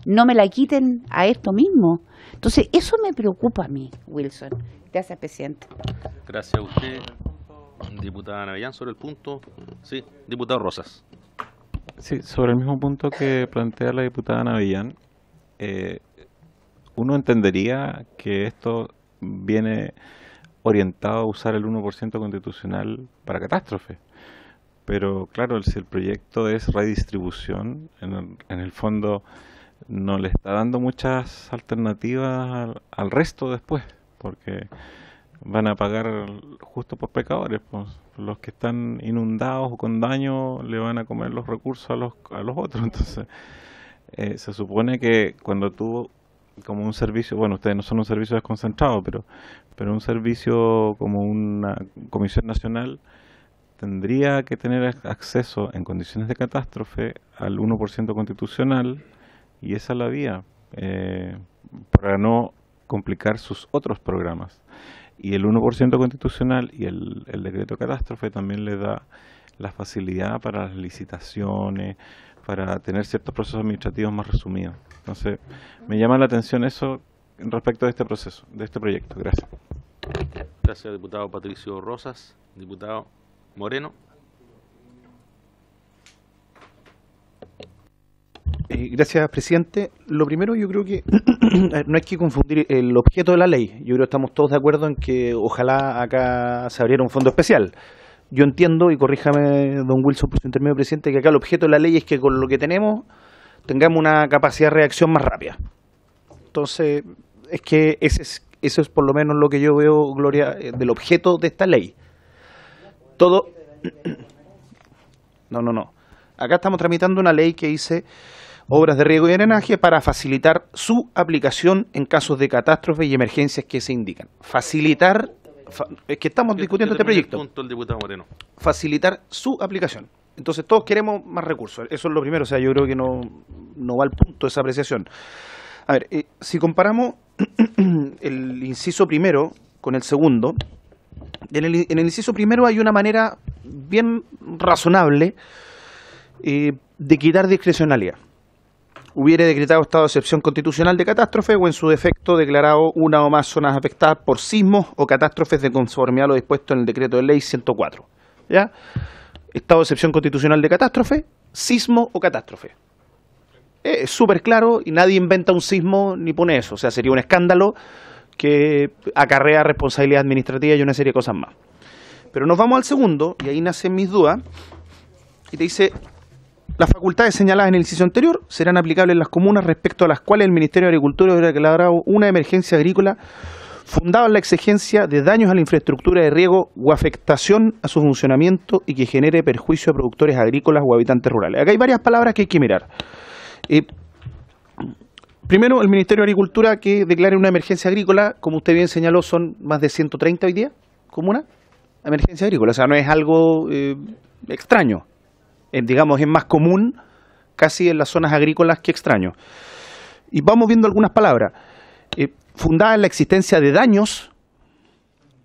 no me la quiten a esto mismo. Entonces, eso me preocupa a mí, Wilson. Gracias, presidente. Gracias a usted. Diputada Navellán, sobre el punto. Sí, diputado Rosas. Sí, sobre el mismo punto que plantea la diputada Navellán, eh, uno entendería que esto viene orientado a usar el 1% constitucional para catástrofe. Pero claro, si el proyecto es redistribución, en el, fondo no le está dando muchas alternativas al resto después, porque van a pagar justo por pecadores. Pues. Los que están inundados o con daño le van a comer los recursos a los, a los otros. [LAUGHS] Entonces, eh, se supone que cuando tuvo como un servicio, bueno, ustedes no son un servicio desconcentrado, pero, pero un servicio como una comisión nacional tendría que tener acceso en condiciones de catástrofe al 1% constitucional y esa es la vía eh, para no complicar sus otros programas. Y el 1% constitucional y el, decreto catástrofe también le da la facilidad para las licitaciones, para tener ciertos procesos administrativos más resumidos. Entonces, me llama la atención eso respecto de este proceso, de este proyecto. Gracias. Gracias, diputado Patricio Rosas. Diputado Moreno. Eh, gracias, presidente. Lo primero, yo creo que [CLEARS THROAT] eh, no hay que confundir el objeto de la ley. Yo creo que estamos todos de acuerdo en que ojalá acá se abriera un fondo especial. Yo entiendo, y corríjame, don Wilson, por su intermedio, presidente, que acá el objeto de la ley es que con lo que tenemos tengamos una capacidad de reacción más rápida. Entonces, es que ese es, eso es por lo menos lo que yo veo, Gloria, eh, del objeto de esta ley. Todo. [CLEARS THROAT] No, no, no. Acá estamos tramitando una ley que dice obras de riego y drenaje para facilitar su aplicación en casos de catástrofes y emergencias que se indican. Facilitar, es que estamos discutiendo este proyecto. Facilitar su aplicación. Entonces todos queremos más recursos, eso es lo primero, o sea, yo creo que no, no va al punto esa apreciación. A ver, eh, si comparamos [CLEARS THROAT] el inciso primero con el segundo, en el, inciso primero hay una manera bien razonable eh, de quitar discrecionalidad hubiere decretado estado de excepción constitucional de catástrofe o en su defecto declarado una o más zonas afectadas por sismos o catástrofes de conformidad a lo dispuesto en el decreto de ley 104. ¿Ya? Estado de excepción constitucional de catástrofe, sismo o catástrofe. Eh, es súper claro y nadie inventa un sismo ni pone eso. O sea, sería un escándalo que acarrea responsabilidad administrativa y una serie de cosas más. Pero nos vamos al segundo, y ahí nacen mis dudas, y te dice las facultades señaladas en el inciso anterior serán aplicables en las comunas respecto a las cuales el Ministerio de Agricultura hubiera declarado una emergencia agrícola fundada en la exigencia de daños a la infraestructura de riego o afectación a su funcionamiento y que genere perjuicio a productores agrícolas o habitantes rurales. Acá hay varias palabras que hay que mirar. Eh, primero, el Ministerio de Agricultura que declare una emergencia agrícola, como usted bien señaló, son más de 130 hoy día, comunas, emergencia agrícola, o sea, no es algo eh, extraño. Eh, digamos, es más común casi en las zonas agrícolas que extraño. Y vamos viendo algunas palabras. Eh, fundada en la existencia de daños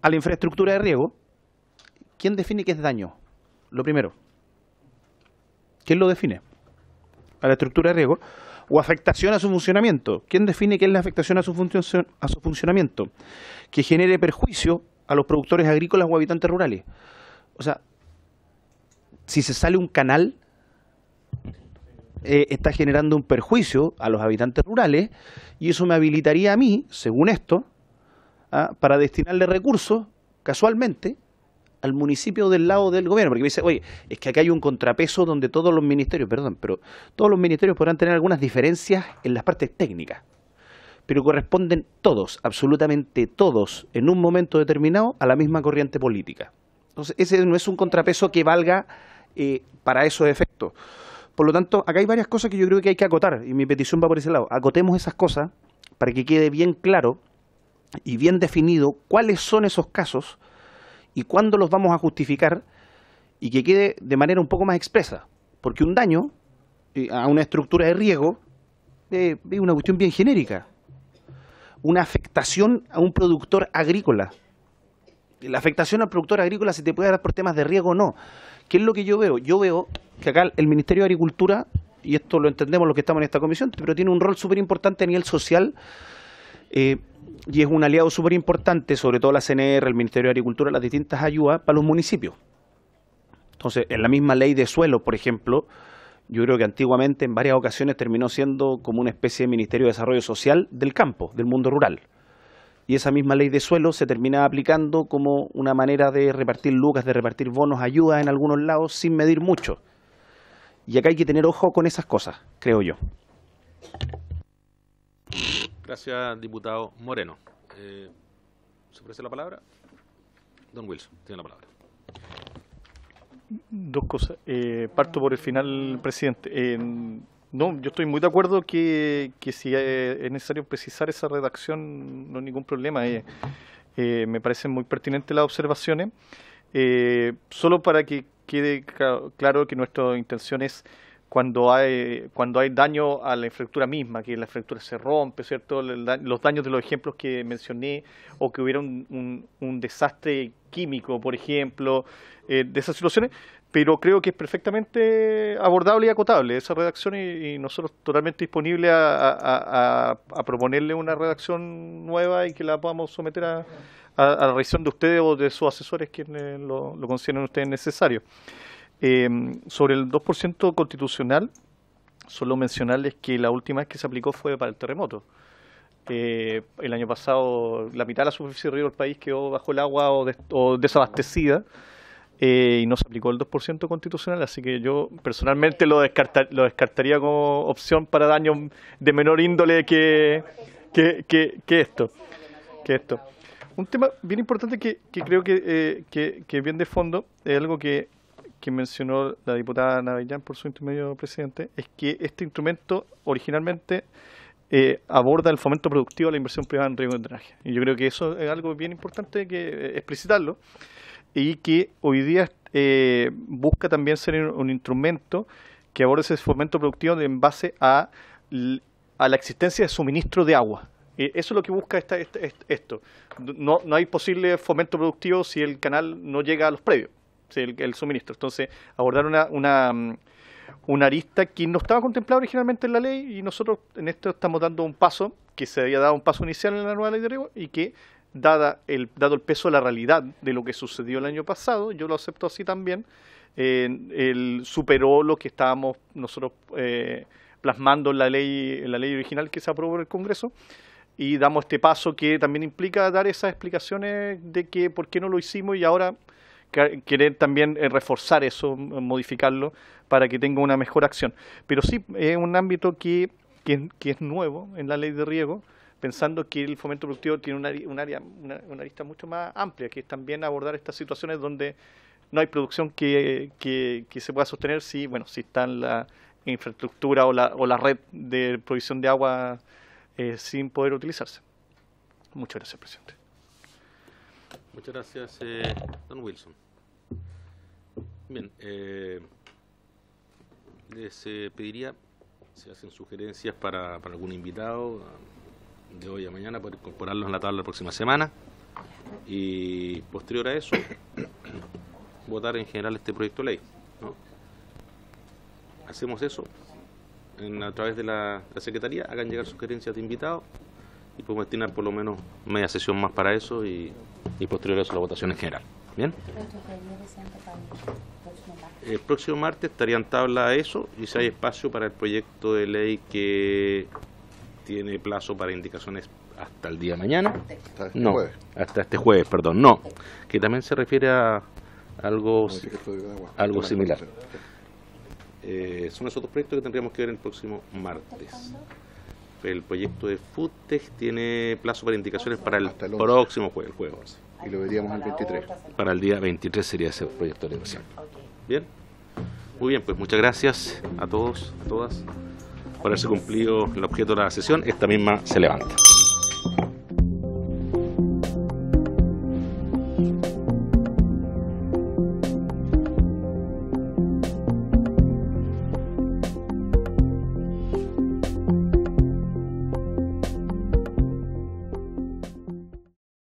a la infraestructura de riego, ¿quién define qué es daño? Lo primero. ¿Quién lo define? A la estructura de riego. O afectación a su funcionamiento. ¿Quién define qué es la afectación a su, a su funcionamiento? Que genere perjuicio a los productores agrícolas o habitantes rurales. O sea, si se sale un canal, eh, está generando un perjuicio a los habitantes rurales y eso me habilitaría a mí, según esto, ¿ah? para destinarle recursos, casualmente, al municipio del lado del gobierno, porque me dice, oye, es que acá hay un contrapeso donde todos los ministerios, perdón, pero todos los ministerios podrán tener algunas diferencias en las partes técnicas, pero corresponden todos, absolutamente todos, en un momento determinado, a la misma corriente política. Entonces, ese no es un contrapeso que valga para esos efectos. Por lo tanto, acá hay varias cosas que yo creo que hay que acotar, y mi petición va por ese lado. Acotemos esas cosas para que quede bien claro y bien definido cuáles son esos casos y cuándo los vamos a justificar y que quede de manera un poco más expresa. Porque un daño eh, a una estructura de riego eh, es una cuestión bien genérica. Una afectación a un productor agrícola. La afectación al productor agrícola se te puede dar por temas de riego o no. ¿Qué es lo que yo veo? Yo veo que acá el Ministerio de Agricultura, y esto lo entendemos los que estamos en esta comisión, pero tiene un rol súper importante a nivel social. Eh, y es un aliado súper importante, sobre todo la CNR, el Ministerio de Agricultura, las distintas ayudas para los municipios. Entonces, en la misma ley de suelo, por ejemplo, yo creo que antiguamente en varias ocasiones terminó siendo como una especie de Ministerio de Desarrollo Social del campo, del mundo rural y esa misma ley de suelo se termina aplicando como una manera de repartir lucas, de repartir bonos, ayudas en algunos lados sin medir mucho. Y acá hay que tener ojo con esas cosas, creo yo. Gracias, diputado Moreno. Eh, ¿Se ofrece la palabra? Don Wilson, tiene la palabra. Dos cosas. Eh, parto por el final, presidente. No, yo estoy muy de acuerdo que, que si eh, es necesario precisar esa redacción, no hay ningún problema. Eh, eh, me parecen muy pertinentes las observaciones. solo para que quede claro que nuestra intención es cuando hay, cuando hay daño a la infraestructura misma, que la infraestructura se rompe, ¿cierto? Los daños de los ejemplos que mencioné, o que hubiera un, un, desastre químico, por ejemplo, de esas situaciones, pero creo que es perfectamente abordable y acotable esa redacción y, nosotros totalmente disponibles a, proponerle una redacción nueva y que la podamos someter a, la revisión de ustedes o de sus asesores quienes lo, consideren ustedes necesario. Eh, sobre el 2% constitucional, solo mencionarles que la última vez que se aplicó fue para el terremoto. Eh, el año pasado la mitad de la superficie del río del país quedó bajo el agua o desabastecida. Eh, y no se aplicó el 2% constitucional, así que yo personalmente lo, lo descartaría como opción para daños de menor índole que, que, que, esto. Que esto. Un tema bien importante que, creo que, eh, que, que, bien de fondo, es algo que, mencionó la diputada Navellán por su intermedio presidente, es que este instrumento originalmente eh, aborda el fomento productivo de la inversión privada en riesgo de drenaje. Y yo creo que eso es algo bien importante que eh, explicitarlo y que hoy día eh, busca también ser un instrumento que aborde ese fomento productivo en base a, a la existencia de suministro de agua. Eh, eso es lo que busca esta, esto. No, no hay posible fomento productivo si el canal no llega a los previos, si el, suministro. Entonces, abordar una, una, mm, una arista que no estaba contemplada originalmente en la ley y nosotros en esto estamos dando un paso que se había dado un paso inicial en la nueva ley de riego y que dada el, dado el peso de la realidad de lo que sucedió el año pasado, yo lo acepto así también, superó lo que estábamos nosotros eh, plasmando en la, ley, la ley original que se aprobó en el Congreso y damos este paso que también implica dar esas explicaciones de que por qué no lo hicimos y ahora querer también eh, reforzar eso, modificarlo para que tenga una mejor acción. Pero sí, es un ámbito que, que es nuevo en la ley de riego pensando que el fomento productivo tiene una, un área, una, lista mucho más amplia, que es también abordar estas situaciones donde no hay producción que, que, que se pueda sostener si, bueno, si está la infraestructura o la, o la red de provisión de agua eh, sin poder utilizarse. Muchas gracias, presidente. Muchas gracias, eh, don Wilson. Bien, eh, les eh, pediría si hacen sugerencias para, para algún invitado, de hoy a mañana para incorporarlos en la tabla la próxima semana y posterior a eso [COUGHS] votar en general este proyecto de ley. Hacemos eso a través de la, Secretaría, hagan llegar sugerencias de invitados y podemos destinar por lo menos media sesión más para eso y, y posterior a eso la votación en general. ¿Bien? El próximo martes estaría en tabla eso y si hay espacio para el proyecto de ley que tiene plazo para indicaciones hasta el día mañana. Este no, jueves. Hasta este jueves, perdón. No, que también se refiere a algo, algo similar. Eh, son esos dos proyectos que tendríamos que ver el próximo martes. El proyecto de FUTES tiene plazo para indicaciones para el, próximo jueves, Y lo veríamos el 23. Para el día 23 sería ese proyecto de inversión. Bien. Muy bien, pues muchas gracias a todos, a todas por haberse cumplido el objeto de la sesión. Esta misma se levanta.